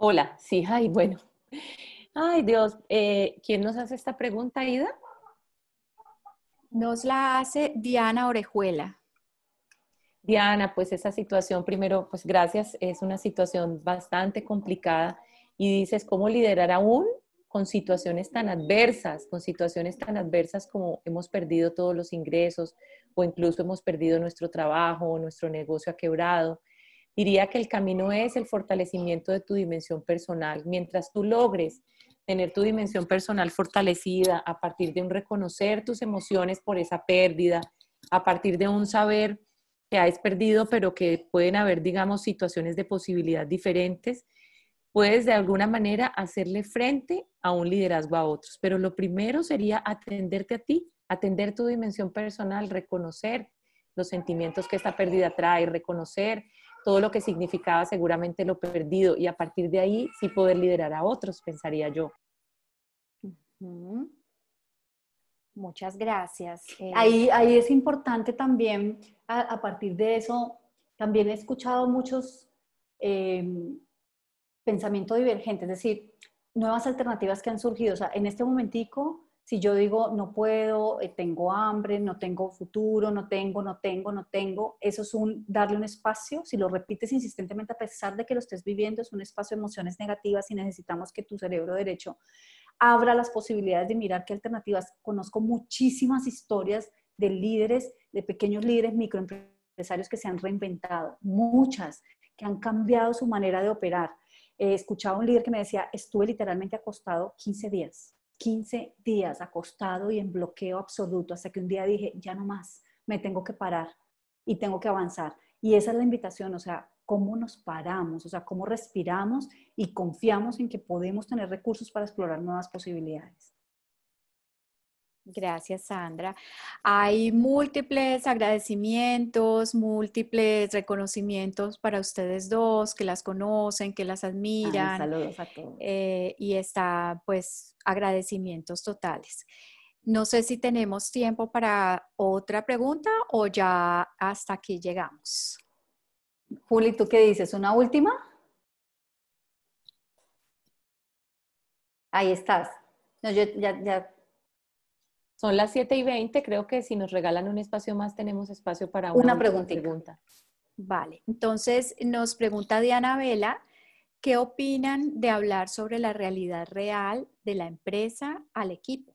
Hola, sí, ay, bueno. Ay, Dios, eh, ¿quién nos hace esta pregunta, Ida? Nos la hace Diana Orejuela. Diana, pues esa situación, primero, pues gracias, es una situación bastante complicada y dices, ¿cómo liderar aún con situaciones tan adversas, con situaciones tan adversas como hemos perdido todos los ingresos o incluso hemos perdido nuestro trabajo o nuestro negocio ha quebrado? Diría que el camino es el fortalecimiento de tu dimensión personal. Mientras tú logres tener tu dimensión personal fortalecida a partir de un reconocer tus emociones por esa pérdida, a partir de un saber que perdido, pero que pueden haber, digamos, situaciones de posibilidad diferentes, puedes de alguna manera hacerle frente a un liderazgo a otros. Pero lo primero sería atenderte a ti, atender tu dimensión personal, reconocer los sentimientos que esta pérdida trae, reconocer todo lo que significaba seguramente lo perdido y a partir de ahí sí poder liderar a otros, pensaría yo. Muchas gracias. Eh, ahí, ahí es importante también, a, partir de eso, también he escuchado muchos eh, em, pensamientos divergentes, es decir, nuevas alternativas que han surgido. O sea, en este momentico, si yo digo no puedo, eh, tengo hambre, no tengo futuro, no tengo, no tengo, no tengo, eso es un darle un espacio. Si lo repites insistentemente a pesar de que lo estés viviendo, es un espacio de emociones negativas y necesitamos que tu cerebro derecho abra las posibilidades de mirar qué alternativas. Conozco muchísimas historias de líderes, de pequeños líderes, microempresarios que se han reinventado, muchas, que han cambiado su manera de operar. He escuchado a un líder que me decía, estuve literalmente acostado 15 días, 15 días acostado y en bloqueo absoluto, hasta que un día dije, ya no más, me tengo que parar y tengo que avanzar. Y esa es la invitación, o sea, cómo nos paramos, o sea, cómo respiramos y confiamos en que podemos tener recursos para explorar nuevas posibilidades. Gracias, Sandra. Hay múltiples agradecimientos, múltiples reconocimientos para ustedes dos, que las conocen, que las admiran. saludos a todos. Eh, y está, pues, agradecimientos totales. No sé si tenemos tiempo para otra pregunta o ya hasta aquí llegamos. Juli, ¿tú qué dices? ¿Una última? Ahí estás. Son las 7 y 20, creo que si nos regalan un espacio más tenemos espacio para una, pregunta. Vale, entonces nos pregunta Diana Vela, ¿qué opinan de hablar sobre la realidad real de la empresa al equipo?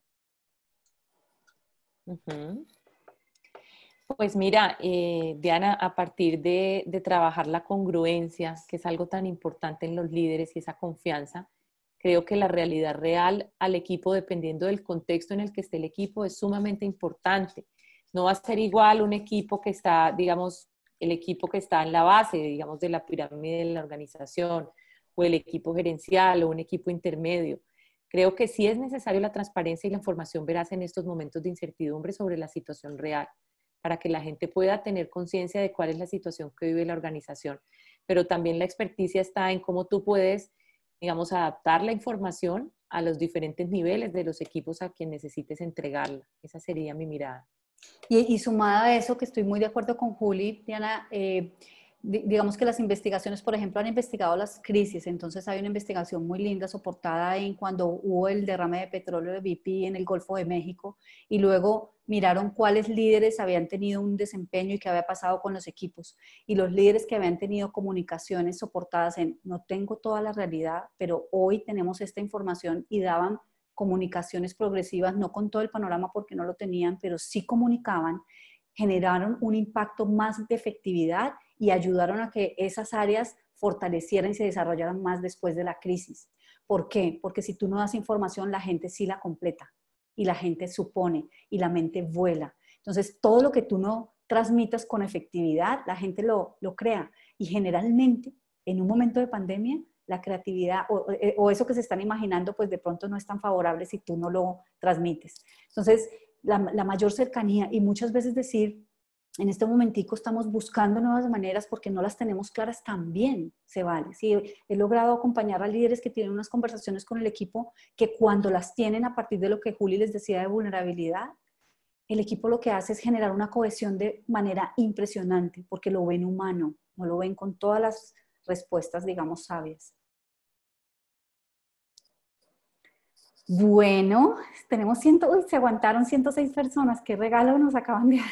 Pues mira, eh, Diana, a partir de, trabajar la congruencia, que es algo tan importante en los líderes y esa confianza, creo que la realidad real al equipo, dependiendo del contexto en el que esté el equipo, es sumamente importante. No va a ser igual un equipo que está, digamos, el equipo que está en la base, digamos, de la pirámide de la organización, o el equipo gerencial, o un equipo intermedio. Creo que sí es necesario la transparencia y la información veraz en estos momentos de incertidumbre sobre la situación real para que la gente pueda tener conciencia de cuál es la situación que vive la organización. Pero también la experticia está en cómo tú puedes, digamos, adaptar la información a los diferentes niveles de los equipos a quien necesites entregarla. Esa sería mi mirada. Y, sumada a eso, que estoy muy de acuerdo con Juli, Diana, eh, digamos que las investigaciones, por ejemplo, han investigado las crisis, entonces hay una investigación muy linda soportada en cuando hubo el derrame de petróleo de BP en el Golfo de México y luego miraron cuáles líderes habían tenido un desempeño y qué había pasado con los equipos y los líderes que habían tenido comunicaciones soportadas en no tengo toda la realidad, pero hoy tenemos esta información y daban comunicaciones progresivas, no con todo el panorama porque no lo tenían, pero sí comunicaban generaron un impacto más de efectividad y ayudaron a que esas áreas fortalecieran y se desarrollaran más después de la crisis. ¿Por qué? Porque si tú no das información, la gente sí la completa y la gente supone y la mente vuela. Entonces, todo lo que tú no transmitas con efectividad, la gente lo, crea. Y generalmente, en un momento de pandemia, la creatividad eh, o, eso que se están imaginando, pues de pronto no es tan favorable si tú no lo transmites. Entonces, la mayor cercanía y muchas veces decir, en este momentico estamos buscando nuevas maneras porque no las tenemos claras, también se vale. Sí, he logrado acompañar a líderes que tienen unas conversaciones con el equipo que cuando las tienen a partir de lo que Juli les decía de vulnerabilidad, el equipo lo que hace es generar una cohesión de manera impresionante porque lo ven humano, no lo ven con todas las respuestas, digamos, sabias. Bueno, tenemos ciento uy, se aguantaron 106 personas, qué regalo nos acaban de dar.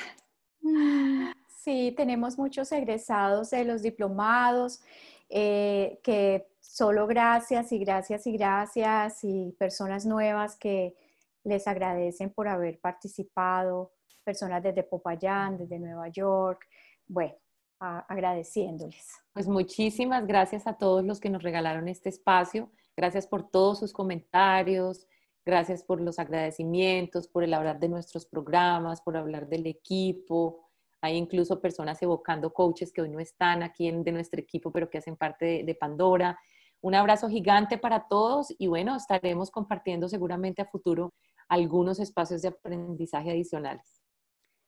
Mm, sí, tenemos muchos egresados de los diplomados eh, que solo gracias y gracias y gracias y personas nuevas que les agradecen por haber participado, personas desde Popayán, desde Nueva York, bueno, agradeciéndoles. Pues muchísimas gracias a todos los que nos regalaron este espacio, gracias por todos sus comentarios, Gracias por los agradecimientos, por el hablar de nuestros programas, por hablar del equipo. Hay incluso personas evocando coaches que hoy no están aquí en, de nuestro equipo, pero que hacen parte de Pandora. Un abrazo gigante para todos y bueno, estaremos compartiendo seguramente a futuro algunos espacios de aprendizaje adicionales.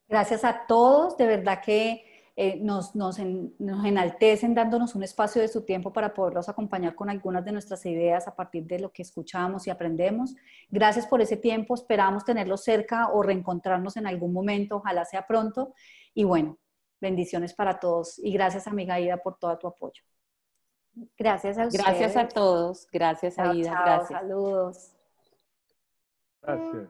Gracias a todos, de verdad que eh, nos, nos, enaltecen dándonos un espacio de su tiempo para poderlos acompañar con algunas de nuestras ideas a partir de lo que escuchamos y aprendemos. Gracias por ese tiempo, esperamos tenerlos cerca o reencontrarnos en algún momento, ojalá sea pronto. Y bueno, bendiciones para todos y gracias amiga Ida por todo tu apoyo. Gracias a ustedes. Gracias a todos, gracias Aida gracias. Saludos. Gracias.